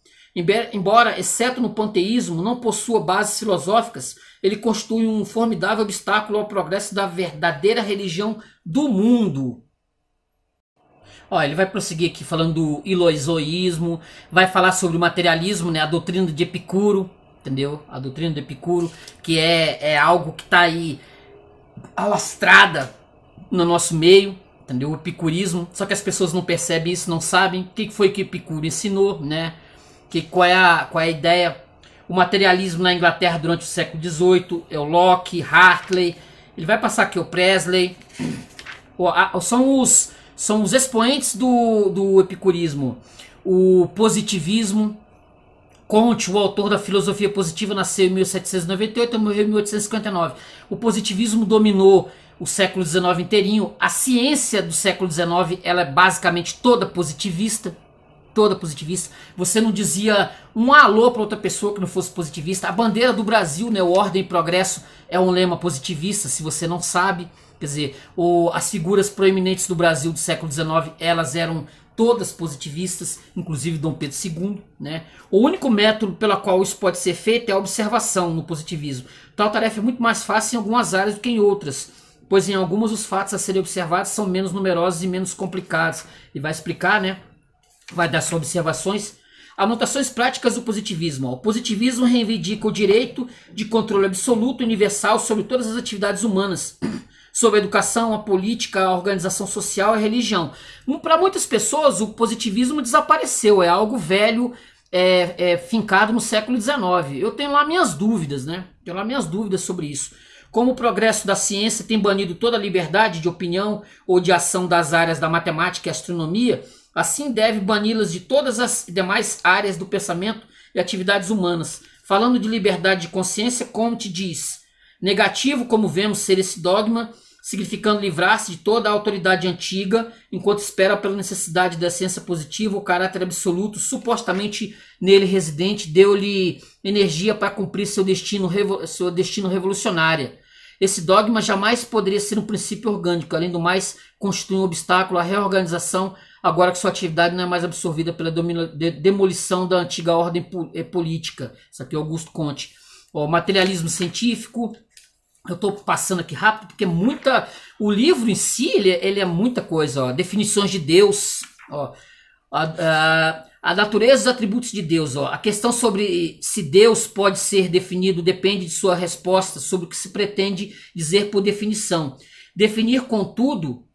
Embora, exceto no panteísmo, não possua bases filosóficas, ele constitui um formidável obstáculo ao progresso da verdadeira religião do mundo. Ó, ele vai prosseguir aqui falando do iloizoísmo, vai falar sobre o materialismo, né, a doutrina de Epicuro, entendeu? A doutrina de Epicuro, que é, é algo que está aí alastrada no nosso meio, entendeu? O epicurismo, só que as pessoas não percebem isso, não sabem o que foi que Epicuro ensinou, né? Que qual é a, qual é a ideia o materialismo na Inglaterra durante o século XVIII é o Locke, Hartley. Ele vai passar aqui o Presley. São os, são os expoentes do, do epicurismo. O positivismo. Conte, o autor da filosofia positiva, nasceu em 1798 e morreu em 1859. O positivismo dominou o século XIX inteirinho. A ciência do século XIX ela é basicamente toda positivista toda positivista. Você não dizia um alô para outra pessoa que não fosse positivista. A bandeira do Brasil, né, Ordem e Progresso, é um lema positivista, se você não sabe. Quer dizer, o, as figuras proeminentes do Brasil do século XIX, elas eram todas positivistas, inclusive Dom Pedro II. Né? O único método pelo qual isso pode ser feito é a observação no positivismo. Tal então, tarefa é muito mais fácil em algumas áreas do que em outras, pois em algumas os fatos a serem observados são menos numerosos e menos complicados. Ele vai explicar, né? vai dar suas observações. Anotações práticas do positivismo. O positivismo reivindica o direito de controle absoluto universal sobre todas as atividades humanas, sobre a educação, a política, a organização social e a religião. Para muitas pessoas, o positivismo desapareceu, é algo velho, é, é, fincado no século XIX. Eu tenho lá minhas dúvidas, né? Tenho lá minhas dúvidas sobre isso. Como o progresso da ciência tem banido toda a liberdade de opinião ou de ação das áreas da matemática e astronomia, Assim deve bani-las de todas as demais áreas do pensamento e atividades humanas. Falando de liberdade de consciência, Comte diz: negativo, como vemos ser esse dogma, significando livrar-se de toda a autoridade antiga, enquanto espera pela necessidade da ciência positiva, o caráter absoluto supostamente nele residente, deu-lhe energia para cumprir seu destino, seu destino revolucionário. Esse dogma jamais poderia ser um princípio orgânico, além do mais, constitui um obstáculo à reorganização agora que sua atividade não é mais absorvida pela demolição da antiga ordem eh, política. Isso aqui é Augusto Conte. materialismo científico. Eu estou passando aqui rápido porque muita. O livro em si ele, é, ele é muita coisa. Ó. Definições de Deus. Ó. A, a, a natureza dos atributos de Deus. Ó. A questão sobre se Deus pode ser definido depende de sua resposta sobre o que se pretende dizer por definição. Definir, contudo,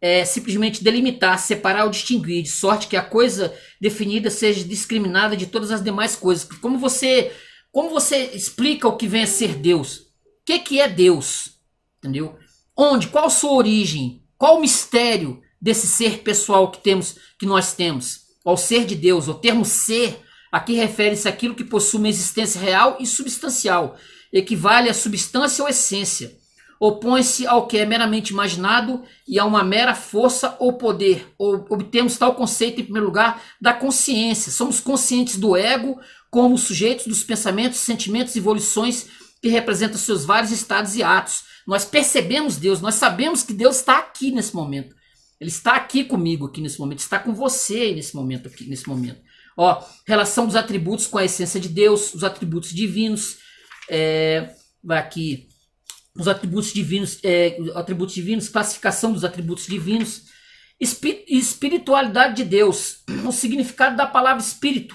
é, simplesmente delimitar, separar ou distinguir, de sorte que a coisa definida seja discriminada de todas as demais coisas. Como você, como você explica o que vem a ser Deus? O que, que é Deus? Entendeu? Onde? Qual sua origem? Qual o mistério desse ser pessoal que temos, que nós temos? Ao ser de Deus, o termo ser, aqui refere-se àquilo que possui uma existência real e substancial, equivale à substância ou essência opõe-se ao que é meramente imaginado e a uma mera força ou poder. obtemos tal conceito, em primeiro lugar, da consciência. Somos conscientes do ego como sujeitos dos pensamentos, sentimentos e volições que representam seus vários estados e atos. Nós percebemos Deus, nós sabemos que Deus está aqui nesse momento. Ele está aqui comigo aqui nesse momento, está com você nesse momento aqui nesse momento. Ó, relação dos atributos com a essência de Deus, os atributos divinos. É, vai aqui os atributos divinos, é, atributos divinos, classificação dos atributos divinos, espi espiritualidade de Deus, o significado da palavra espírito,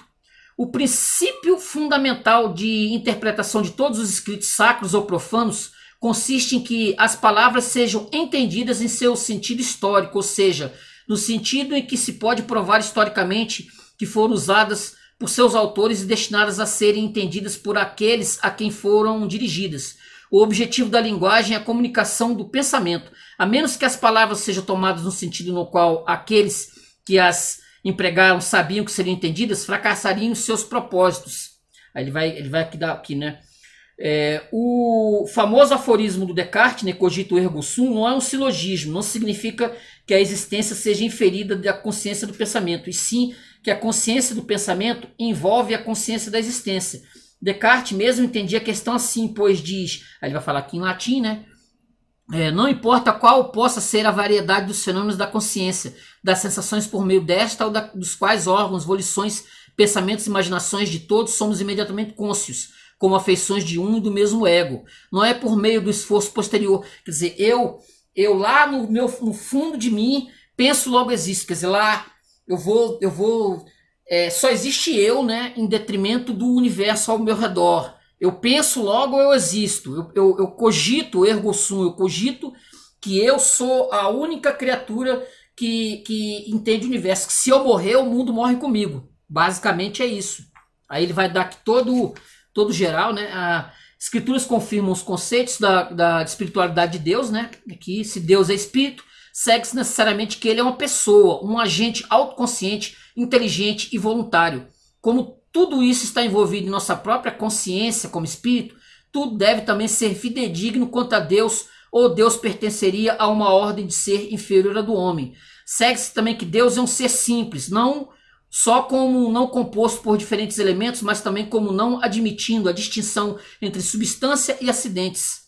o princípio fundamental de interpretação de todos os escritos sacros ou profanos consiste em que as palavras sejam entendidas em seu sentido histórico, ou seja, no sentido em que se pode provar historicamente que foram usadas por seus autores e destinadas a serem entendidas por aqueles a quem foram dirigidas. O objetivo da linguagem é a comunicação do pensamento, a menos que as palavras sejam tomadas no sentido no qual aqueles que as empregaram sabiam que seriam entendidas, fracassariam os seus propósitos. Aí ele vai, ele vai aqui dar aqui, né? É, o famoso aforismo do Descartes, né, cogito ergo sum, não é um silogismo, não significa que a existência seja inferida da consciência do pensamento, e sim que a consciência do pensamento envolve a consciência da existência. Descartes mesmo entendia a questão assim, pois diz, aí ele vai falar aqui em latim, né? É, não importa qual possa ser a variedade dos fenômenos da consciência, das sensações por meio desta ou da, dos quais órgãos, volições, pensamentos, imaginações de todos somos imediatamente cônscios, como afeições de um e do mesmo ego. Não é por meio do esforço posterior. Quer dizer, eu, eu lá no, meu, no fundo de mim penso logo existo. Quer dizer, lá eu vou, eu vou é, só existe eu, né, em detrimento do universo ao meu redor. Eu penso, logo eu existo. Eu, eu, eu cogito, ergo sum, eu cogito que eu sou a única criatura que, que entende o universo. Que se eu morrer, o mundo morre comigo. Basicamente é isso. Aí ele vai dar aqui todo, todo geral, né? A, escrituras confirmam os conceitos da, da espiritualidade de Deus, né? Que se Deus é espírito, segue-se necessariamente que ele é uma pessoa, um agente autoconsciente inteligente e voluntário. Como tudo isso está envolvido em nossa própria consciência como espírito, tudo deve também ser fidedigno quanto a Deus, ou Deus pertenceria a uma ordem de ser inferior à do homem. Segue-se também que Deus é um ser simples, não só como não composto por diferentes elementos, mas também como não admitindo a distinção entre substância e acidentes.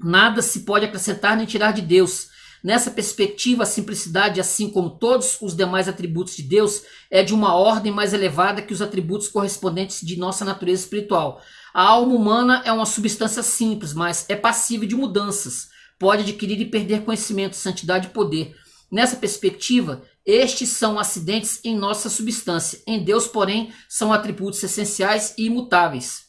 Nada se pode acrescentar nem tirar de Deus. Nessa perspectiva, a simplicidade, assim como todos os demais atributos de Deus, é de uma ordem mais elevada que os atributos correspondentes de nossa natureza espiritual. A alma humana é uma substância simples, mas é passível de mudanças. Pode adquirir e perder conhecimento, santidade e poder. Nessa perspectiva, estes são acidentes em nossa substância. Em Deus, porém, são atributos essenciais e imutáveis.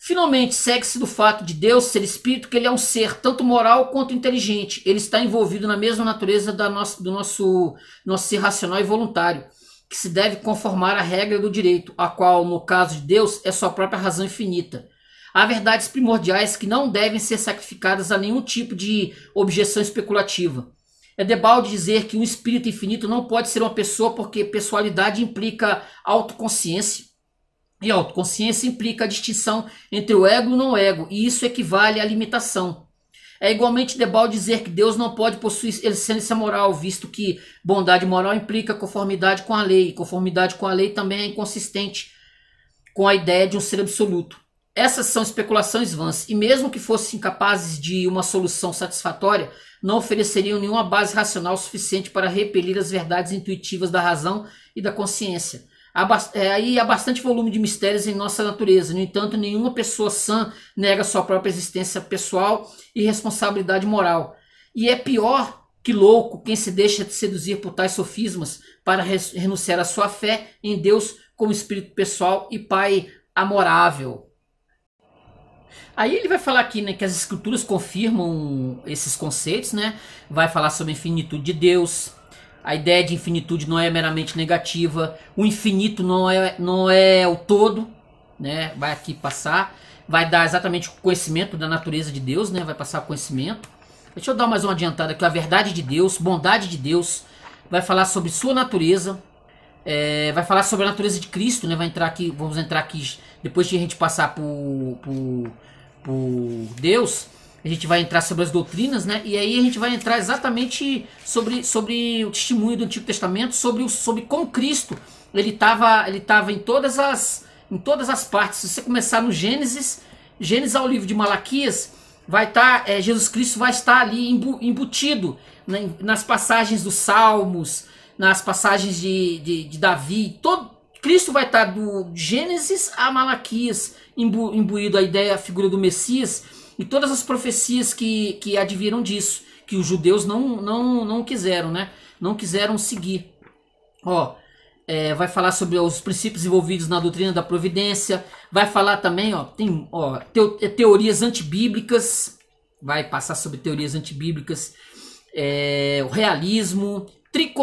Finalmente, segue-se do fato de Deus ser espírito que ele é um ser tanto moral quanto inteligente. Ele está envolvido na mesma natureza da do nosso, nosso ser racional e voluntário, que se deve conformar à regra do direito, a qual, no caso de Deus, é sua própria razão infinita. Há verdades primordiais que não devem ser sacrificadas a nenhum tipo de objeção especulativa. É debalde dizer que um espírito infinito não pode ser uma pessoa porque pessoalidade implica autoconsciência. E autoconsciência implica a distinção entre o ego e o não ego, e isso equivale à limitação. É igualmente debal dizer que Deus não pode possuir essência moral, visto que bondade moral implica conformidade com a lei, e conformidade com a lei também é inconsistente com a ideia de um ser absoluto. Essas são especulações vãs, e mesmo que fossem capazes de uma solução satisfatória, não ofereceriam nenhuma base racional suficiente para repelir as verdades intuitivas da razão e da consciência. É, aí há bastante volume de mistérios em nossa natureza. No entanto, nenhuma pessoa sã nega sua própria existência pessoal e responsabilidade moral. E é pior que louco quem se deixa seduzir por tais sofismas para renunciar à sua fé em Deus como espírito pessoal e pai amorável. Aí ele vai falar aqui né, que as escrituras confirmam esses conceitos, né? Vai falar sobre a infinitude de Deus, a ideia de infinitude não é meramente negativa. O infinito não é, não é o todo, né? Vai aqui passar, vai dar exatamente o conhecimento da natureza de Deus, né? Vai passar o conhecimento. Deixa eu dar mais uma adiantada aqui. A verdade de Deus, bondade de Deus, vai falar sobre sua natureza, é, vai falar sobre a natureza de Cristo, né? Vai entrar aqui, vamos entrar aqui depois de a gente passar por, por, por Deus a gente vai entrar sobre as doutrinas, né? E aí a gente vai entrar exatamente sobre, sobre o testemunho do Antigo Testamento, sobre, o, sobre como Cristo ele estava ele tava em todas as em todas as partes. Se você começar no Gênesis, Gênesis ao livro de Malaquias, vai estar tá, é, Jesus Cristo vai estar ali embutido né? nas passagens dos Salmos, nas passagens de, de, de Davi, todo Cristo vai estar tá do Gênesis a Malaquias imbu, imbuído a ideia, a figura do Messias e todas as profecias que, que adviram disso, que os judeus não, não, não quiseram, né? Não quiseram seguir. Ó, é, vai falar sobre os princípios envolvidos na doutrina da providência, vai falar também, ó, tem ó, é, teorias antibíblicas, vai passar sobre teorias antibíblicas, é, o realismo,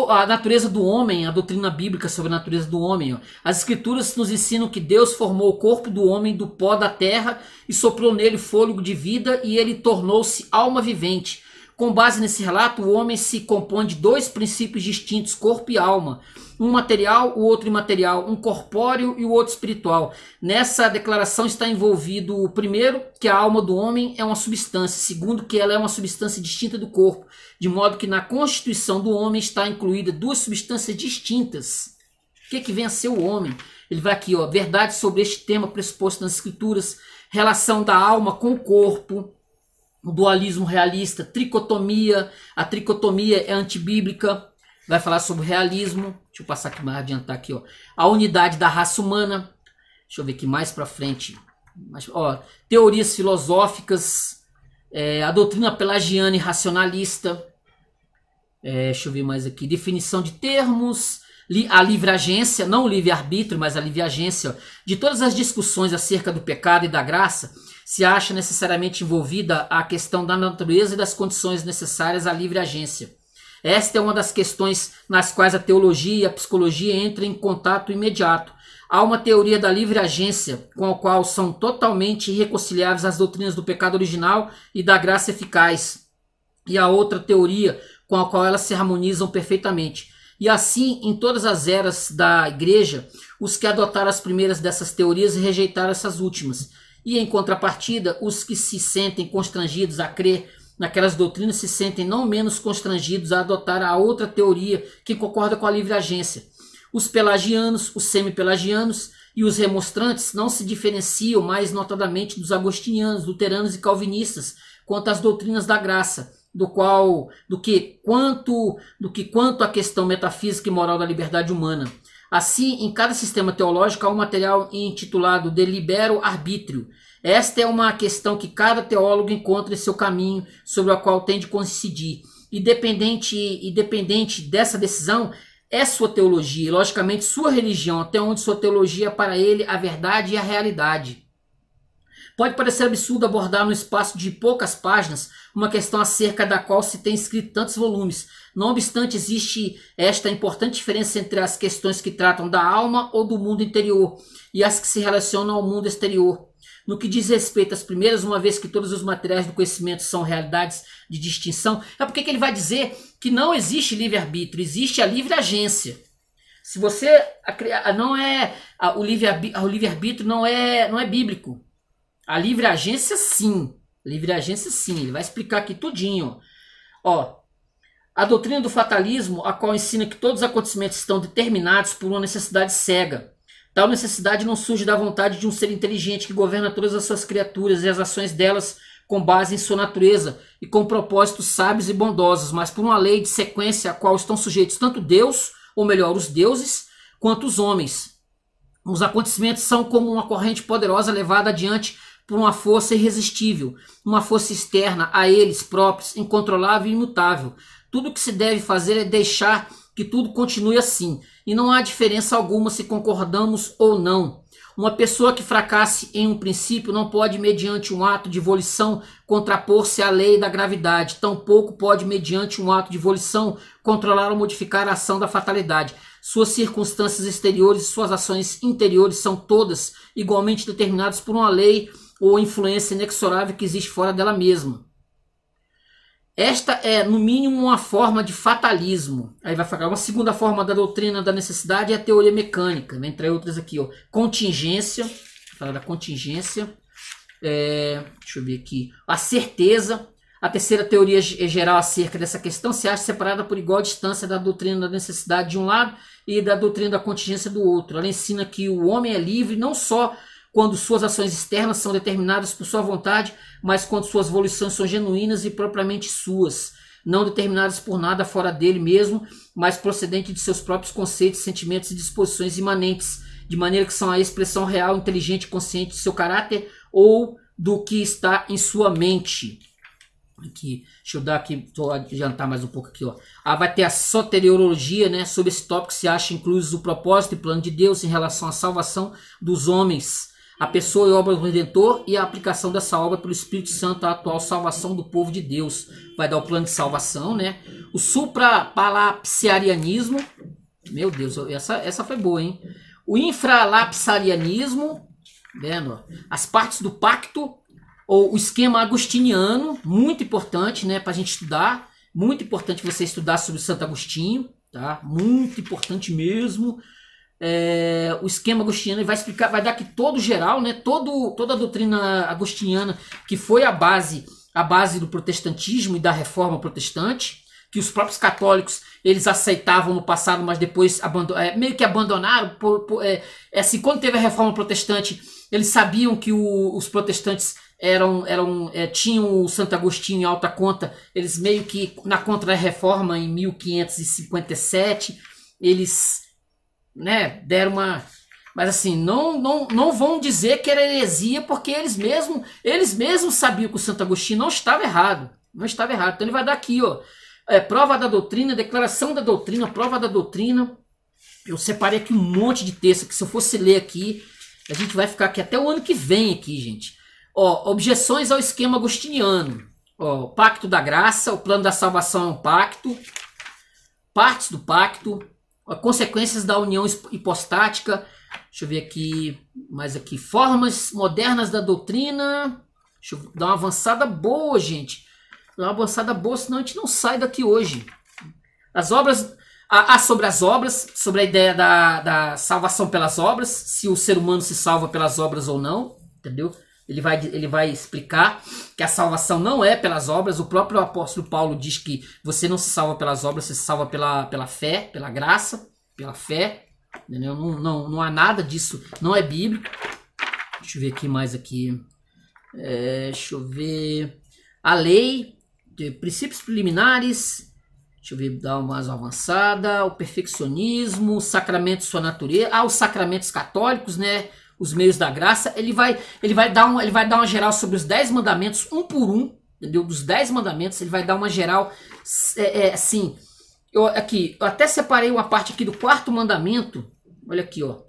a natureza do homem, a doutrina bíblica sobre a natureza do homem. As escrituras nos ensinam que Deus formou o corpo do homem do pó da terra e soprou nele fôlego de vida e ele tornou-se alma vivente. Com base nesse relato, o homem se compõe de dois princípios distintos, corpo e alma um material, o outro imaterial, um corpóreo e o outro espiritual. Nessa declaração está envolvido o primeiro, que é a alma do homem é uma substância, segundo, que ela é uma substância distinta do corpo, de modo que na constituição do homem está incluída duas substâncias distintas. O que, é que vem a ser o homem? Ele vai aqui, ó, verdade sobre este tema pressuposto nas escrituras, relação da alma com o corpo, o dualismo realista, tricotomia, a tricotomia é antibíblica, vai falar sobre realismo, Deixa eu passar aqui mais adiantar aqui, ó. A unidade da raça humana. Deixa eu ver aqui mais para frente. Mas, ó, teorias filosóficas, é, a doutrina pelagiana e racionalista. É, deixa eu ver mais aqui. Definição de termos, li, a livre agência, não o livre-arbítrio, mas a livre agência, de todas as discussões acerca do pecado e da graça, se acha necessariamente envolvida a questão da natureza e das condições necessárias à livre agência. Esta é uma das questões nas quais a teologia e a psicologia entram em contato imediato. Há uma teoria da livre agência, com a qual são totalmente irreconciliáveis as doutrinas do pecado original e da graça eficaz, e a outra teoria com a qual elas se harmonizam perfeitamente. E assim, em todas as eras da igreja, os que adotaram as primeiras dessas teorias rejeitaram essas últimas. E em contrapartida, os que se sentem constrangidos a crer naquelas doutrinas se sentem não menos constrangidos a adotar a outra teoria que concorda com a livre agência. Os pelagianos, os semi-pelagianos e os remonstrantes não se diferenciam mais notadamente dos agostinianos, luteranos e calvinistas quanto às doutrinas da graça, do qual do que quanto do que quanto à questão metafísica e moral da liberdade humana. Assim, em cada sistema teológico há um material intitulado de libero arbítrio, esta é uma questão que cada teólogo encontra em seu caminho, sobre a qual tem de coincidir. Independente, independente dessa decisão, é sua teologia, e, logicamente sua religião, até onde sua teologia é para ele a verdade e a realidade. Pode parecer absurdo abordar no espaço de poucas páginas uma questão acerca da qual se tem escrito tantos volumes. Não obstante, existe esta importante diferença entre as questões que tratam da alma ou do mundo interior e as que se relacionam ao mundo exterior. No que diz respeito às primeiras, uma vez que todos os materiais do conhecimento são realidades de distinção, é porque ele vai dizer que não existe livre-arbítrio, existe a livre agência. Se você não é o livre-arbítrio livre não é não é bíblico. A livre agência sim. Livre agência sim, ele vai explicar aqui tudinho. Ó, a doutrina do fatalismo, a qual ensina que todos os acontecimentos estão determinados por uma necessidade cega, Tal necessidade não surge da vontade de um ser inteligente que governa todas as suas criaturas e as ações delas com base em sua natureza e com propósitos sábios e bondosos, mas por uma lei de sequência a qual estão sujeitos tanto Deus, ou melhor, os deuses, quanto os homens. Os acontecimentos são como uma corrente poderosa levada adiante por uma força irresistível, uma força externa a eles próprios, incontrolável e imutável. Tudo o que se deve fazer é deixar que tudo continue assim. E não há diferença alguma se concordamos ou não. Uma pessoa que fracasse em um princípio não pode, mediante um ato de volição, contrapor-se à lei da gravidade. Tampouco pode, mediante um ato de volição, controlar ou modificar a ação da fatalidade. Suas circunstâncias exteriores e suas ações interiores são todas igualmente determinadas por uma lei ou influência inexorável que existe fora dela mesma. Esta é, no mínimo, uma forma de fatalismo. Aí vai falar, uma segunda forma da doutrina da necessidade é a teoria mecânica, né? entre outras aqui, ó. Contingência, falar da contingência. É, deixa eu ver aqui. A certeza. A terceira teoria é geral acerca dessa questão se acha separada por igual distância da doutrina da necessidade de um lado e da doutrina da contingência do outro. Ela ensina que o homem é livre não só quando suas ações externas são determinadas por sua vontade, mas quando suas volições são genuínas e propriamente suas, não determinadas por nada fora dele mesmo, mas procedente de seus próprios conceitos, sentimentos e disposições imanentes, de maneira que são a expressão real, inteligente e consciente de seu caráter ou do que está em sua mente. Aqui, deixa eu dar aqui, vou adiantar mais um pouco aqui, ó. Ah, vai ter a soteriologia, né? Sobre esse tópico se acha incluso o propósito e plano de Deus em relação à salvação dos homens a pessoa e é obra do Redentor e a aplicação dessa obra pelo Espírito Santo à atual salvação do povo de Deus. Vai dar o plano de salvação, né? O suprapalapsarianismo. Meu Deus, essa, essa foi boa, hein? O infralapsarianismo, vendo? As partes do pacto, ou o esquema agostiniano, muito importante, né? Para a gente estudar. Muito importante você estudar sobre Santo Agostinho, tá? Muito importante mesmo é, o esquema agostiniano e vai explicar, vai dar que todo geral, né, todo, toda a doutrina agostiniana que foi a base, a base do protestantismo e da reforma protestante, que os próprios católicos eles aceitavam no passado, mas depois é, meio que abandonaram. Por, por, é, é, assim, quando teve a reforma protestante, eles sabiam que o, os protestantes eram, eram é, tinham o Santo Agostinho em alta conta, eles meio que na contra-reforma em 1557, eles né, deram uma. Mas assim, não, não, não vão dizer que era heresia, porque eles mesmos, eles mesmo sabiam que o Santo Agostinho não estava errado. Não estava errado. Então ele vai dar aqui, ó. É, prova da doutrina, declaração da doutrina, prova da doutrina. Eu separei aqui um monte de texto que se eu fosse ler aqui, a gente vai ficar aqui até o ano que vem aqui, gente. Ó, objeções ao esquema agostiniano. Ó, pacto da graça, o plano da salvação é um pacto. Partes do pacto, consequências da união hipostática. Deixa eu ver aqui, mais aqui. Formas modernas da doutrina. Deixa eu dar uma avançada boa, gente. Dar uma avançada boa, senão a gente não sai daqui hoje. As obras. Ah, sobre as obras, sobre a ideia da, da salvação pelas obras, se o ser humano se salva pelas obras ou não, entendeu? Ele vai, ele vai explicar que a salvação não é pelas obras. O próprio apóstolo Paulo diz que você não se salva pelas obras, você se salva pela, pela fé, pela graça, pela fé. Entendeu? Não, não, não há nada disso, não é bíblico. Deixa eu ver aqui mais aqui. É, deixa eu ver. A lei, princípios preliminares. Deixa eu ver, dar mais uma avançada. O perfeccionismo, sacramentos, sua natureza. Ah, os sacramentos católicos, né? os meios da graça, ele vai, ele vai, dar, um, ele vai dar uma geral sobre os dez mandamentos, um por um, entendeu? Dos dez mandamentos, ele vai dar uma geral, é, é, assim, eu, aqui, eu até separei uma parte aqui do quarto mandamento, olha aqui, ó,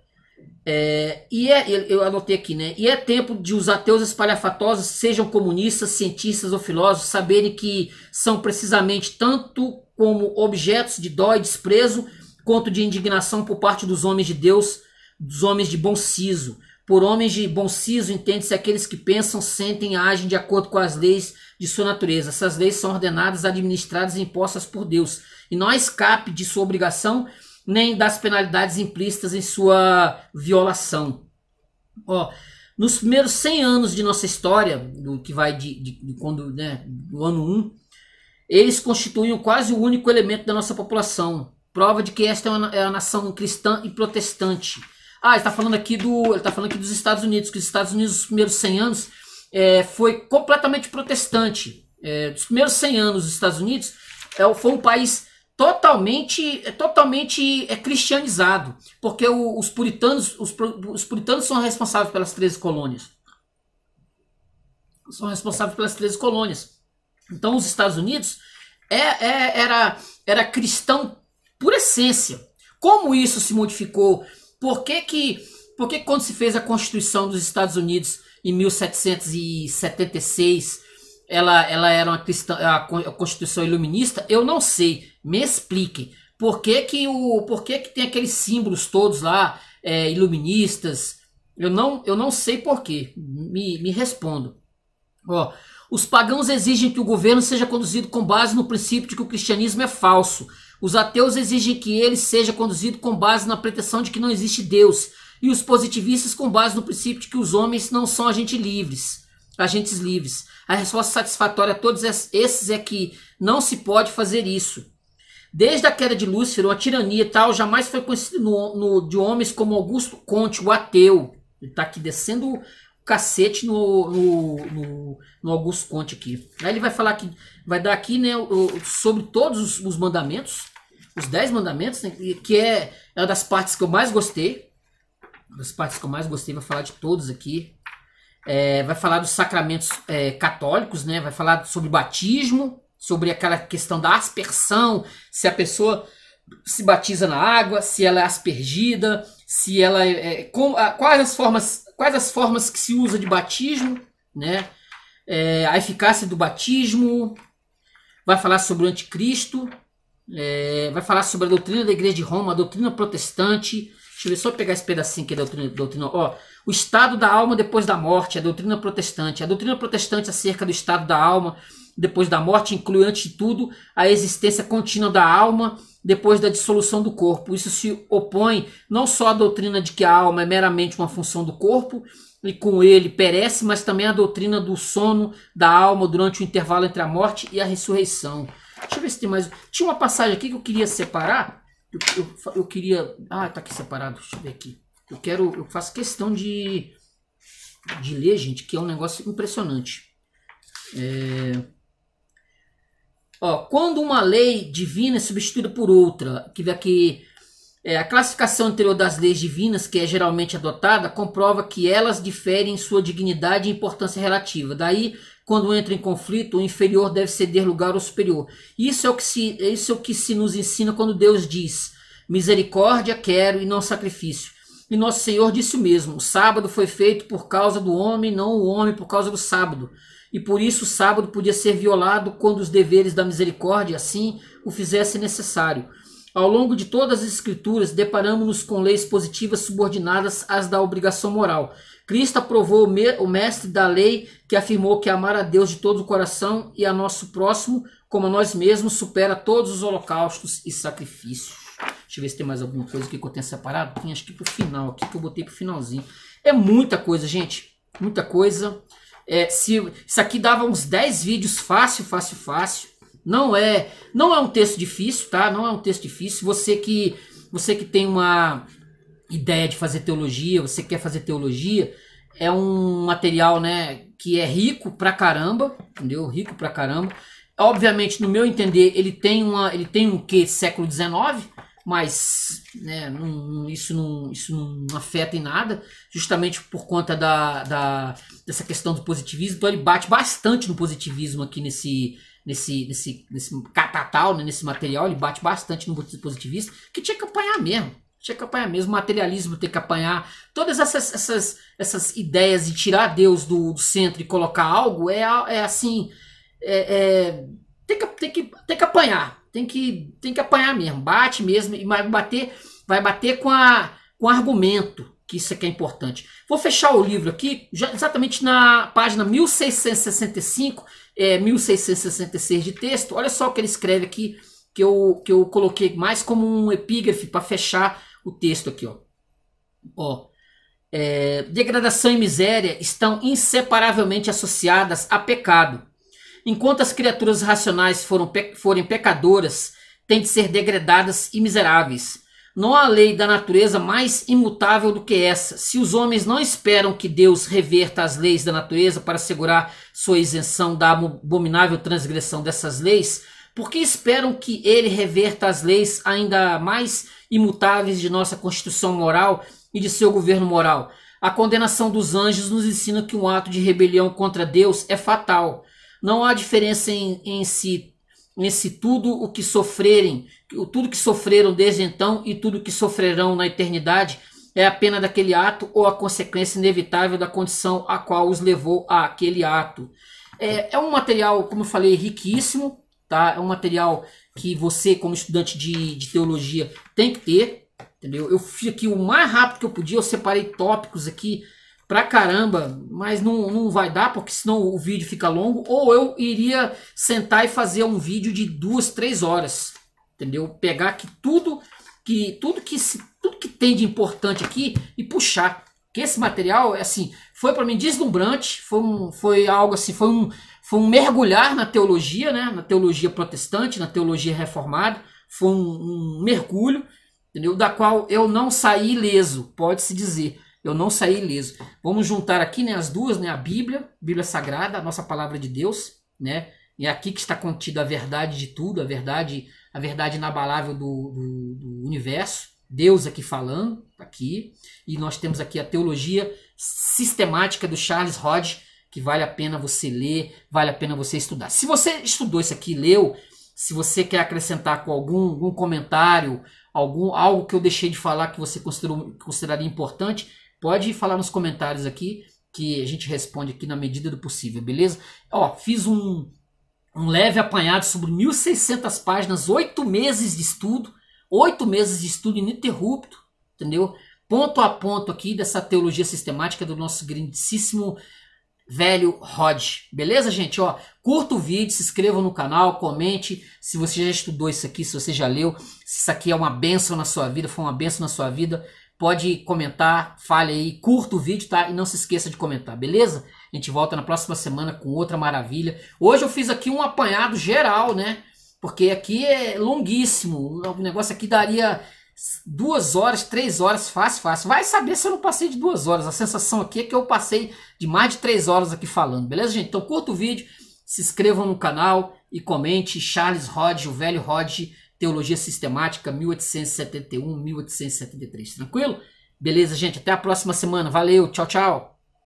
é, e é, eu anotei aqui, né? E é tempo de os ateus espalhafatosos, sejam comunistas, cientistas ou filósofos, saberem que são precisamente tanto como objetos de dó e desprezo, quanto de indignação por parte dos homens de Deus, dos homens de bom siso. Por homens de bom siso entende-se aqueles que pensam, sentem e agem de acordo com as leis de sua natureza. Essas leis são ordenadas, administradas e impostas por Deus. E não há escape de sua obrigação, nem das penalidades implícitas em sua violação. Ó, nos primeiros 100 anos de nossa história, do que vai de, de, de quando, né, do ano 1, eles constituíam quase o único elemento da nossa população. Prova de que esta é uma, é uma nação cristã e protestante ah, ele está falando aqui do, ele tá falando aqui dos Estados Unidos, que os Estados Unidos nos primeiros 100 anos é, foi completamente protestante. É, dos primeiros 100 anos dos Estados Unidos é, foi um país totalmente, é, totalmente é, cristianizado, porque o, os puritanos, os, os puritanos são responsáveis pelas 13 colônias. São responsáveis pelas 13 colônias. Então, os Estados Unidos é, é, era, era cristão por essência. Como isso se modificou por que que, por que quando se fez a Constituição dos Estados Unidos em 1776, ela, ela era uma cristã, a Constituição iluminista? Eu não sei. Me explique. Por que que, o, por que, que tem aqueles símbolos todos lá, é, iluministas? Eu não, eu não sei porquê. Me, me respondo. Ó, os pagãos exigem que o governo seja conduzido com base no princípio de que o cristianismo é falso os ateus exigem que ele seja conduzido com base na pretensão de que não existe Deus, e os positivistas com base no princípio de que os homens não são agentes livres. Agentes livres. A resposta satisfatória a todos esses é que não se pode fazer isso. Desde a queda de Lúcifer, uma tirania tal jamais foi conhecida no, no, de homens como Augusto Conte, o ateu. Ele está aqui descendo o cacete no, no, no, no Augusto Conte aqui. Aí ele vai falar que vai dar aqui né, sobre todos os, os, mandamentos, os dez mandamentos, né, que é, é uma das partes que eu mais gostei. Uma das partes que eu mais gostei, vai falar de todos aqui. É, vai falar dos sacramentos é, católicos, né, vai falar sobre batismo, sobre aquela questão da aspersão, se a pessoa se batiza na água, se ela é aspergida, se ela é, é com, a, quais as formas quais as formas que se usa de batismo, né? É, a eficácia do batismo, vai falar sobre o anticristo, é, vai falar sobre a doutrina da Igreja de Roma, a doutrina protestante. Deixa eu ver, só pegar esse pedacinho aqui da doutrina. doutrina ó, o estado da alma depois da morte, a doutrina protestante. A doutrina protestante acerca do estado da alma, depois da morte inclui, antes de tudo, a existência contínua da alma depois da dissolução do corpo. Isso se opõe não só à doutrina de que a alma é meramente uma função do corpo e com ele perece, mas também à doutrina do sono da alma durante o intervalo entre a morte e a ressurreição. Deixa eu ver se tem mais. Tinha uma passagem aqui que eu queria separar. Eu, eu, eu queria. Ah, tá aqui separado. Deixa eu ver aqui. Eu quero. Eu faço questão de, de ler, gente, que é um negócio impressionante. É. Ó, quando uma lei divina é substituída por outra, que vê é, a classificação anterior das leis divinas, que é geralmente adotada, comprova que elas diferem em sua dignidade e importância relativa. Daí, quando entra em conflito, o inferior deve ceder lugar ao superior. Isso é o que se, isso é o que se nos ensina quando Deus diz: misericórdia quero e não sacrifício. E nosso Senhor disse o mesmo: o sábado foi feito por causa do homem, não o homem por causa do sábado e por isso o sábado podia ser violado quando os deveres da misericórdia assim o fizesse necessário. Ao longo de todas as escrituras, deparamos-nos com leis positivas subordinadas às da obrigação moral. Cristo aprovou o mestre da lei que afirmou que amar a Deus de todo o coração e a nosso próximo, como a nós mesmos, supera todos os holocaustos e sacrifícios. Deixa eu ver se tem mais alguma coisa aqui que eu tenho separado. Tem acho que pro final, aqui que eu botei pro finalzinho. É muita coisa, gente. Muita coisa. É, se, isso aqui dava uns 10 vídeos fácil, fácil, fácil. Não é, não é um texto difícil, tá? Não é um texto difícil. Você que, você que tem uma ideia de fazer teologia, você quer fazer teologia, é um material, né, que é rico pra caramba, entendeu? Rico pra caramba. Obviamente, no meu entender, ele tem uma, ele tem um quê século XIX, mas né, não, isso, não, isso não afeta em nada, justamente por conta da, da, dessa questão do positivismo. Então ele bate bastante no positivismo aqui nesse, nesse, nesse, nesse catatal, né, nesse material, ele bate bastante no positivismo, que tinha que apanhar mesmo. Tinha que apanhar mesmo, o materialismo tem que apanhar. Todas essas, essas, essas ideias de tirar Deus do, do centro e colocar algo é, é assim. É, é, tem, que, tem, que, tem que apanhar tem que, tem que apanhar mesmo. Bate mesmo e vai bater, vai bater com, a, com argumento, que isso aqui é importante. Vou fechar o livro aqui, já, exatamente na página 1665, é, 1666 de texto. Olha só o que ele escreve aqui, que eu, que eu coloquei mais como um epígrafe para fechar o texto aqui. Ó. Ó, é, degradação e miséria estão inseparavelmente associadas a pecado Enquanto as criaturas racionais foram pe forem pecadoras, têm de ser degradadas e miseráveis. Não há lei da natureza mais imutável do que essa. Se os homens não esperam que Deus reverta as leis da natureza para assegurar sua isenção da abominável transgressão dessas leis, por que esperam que ele reverta as leis ainda mais imutáveis de nossa constituição moral e de seu governo moral? A condenação dos anjos nos ensina que um ato de rebelião contra Deus é fatal. Não há diferença em, em si, nesse tudo o que sofrerem, tudo que sofreram desde então e tudo que sofrerão na eternidade é a pena daquele ato ou a consequência inevitável da condição a qual os levou a aquele ato. É, é um material, como eu falei, riquíssimo, tá? É um material que você, como estudante de, de teologia, tem que ter, entendeu? Eu fiz aqui o mais rápido que eu podia, eu separei tópicos aqui pra caramba, mas não, não vai dar, porque senão o vídeo fica longo. Ou eu iria sentar e fazer um vídeo de duas, três horas. Entendeu? Pegar aqui tudo que tudo que tudo que tem de importante aqui e puxar. Que esse material é assim foi para mim deslumbrante, foi, um, foi algo assim, foi um, foi um mergulhar na teologia, né? Na teologia protestante, na teologia reformada, foi um, um mergulho, entendeu? Da qual eu não saí ileso, pode se dizer eu não saí ileso. Vamos juntar aqui né, as duas, né, a Bíblia, Bíblia Sagrada, a nossa palavra de Deus, né? E é aqui que está contida a verdade de tudo, a verdade, a verdade inabalável do, do, do universo. Deus aqui falando, aqui. E nós temos aqui a teologia sistemática do Charles Hodge, que vale a pena você ler, vale a pena você estudar. Se você estudou isso aqui, leu, se você quer acrescentar com algum, algum comentário, algum algo que eu deixei de falar que você considerou, consideraria importante, Pode falar nos comentários aqui que a gente responde aqui na medida do possível, beleza? Ó, fiz um, um leve apanhado sobre 1.600 páginas, oito meses de estudo, oito meses de estudo ininterrupto, entendeu? Ponto a ponto aqui dessa teologia sistemática do nosso grandíssimo velho Rod. Beleza, gente? Ó, curta o vídeo, se inscreva no canal, comente se você já estudou isso aqui, se você já leu, se isso aqui é uma benção na sua vida, foi uma benção na sua vida. Pode comentar, fale aí, curta o vídeo, tá? E não se esqueça de comentar, beleza? A gente volta na próxima semana com outra maravilha. Hoje eu fiz aqui um apanhado geral, né? Porque aqui é longuíssimo. O negócio aqui daria duas horas, três horas, fácil, fácil. Vai saber se eu não passei de duas horas. A sensação aqui é que eu passei de mais de três horas aqui falando, beleza, gente? Então curta o vídeo, se inscrevam no canal e comente. Charles Rod, o velho Rod Teologia Sistemática, 1871, 1873. Tranquilo? Beleza, gente? Até a próxima semana. Valeu, tchau, tchau.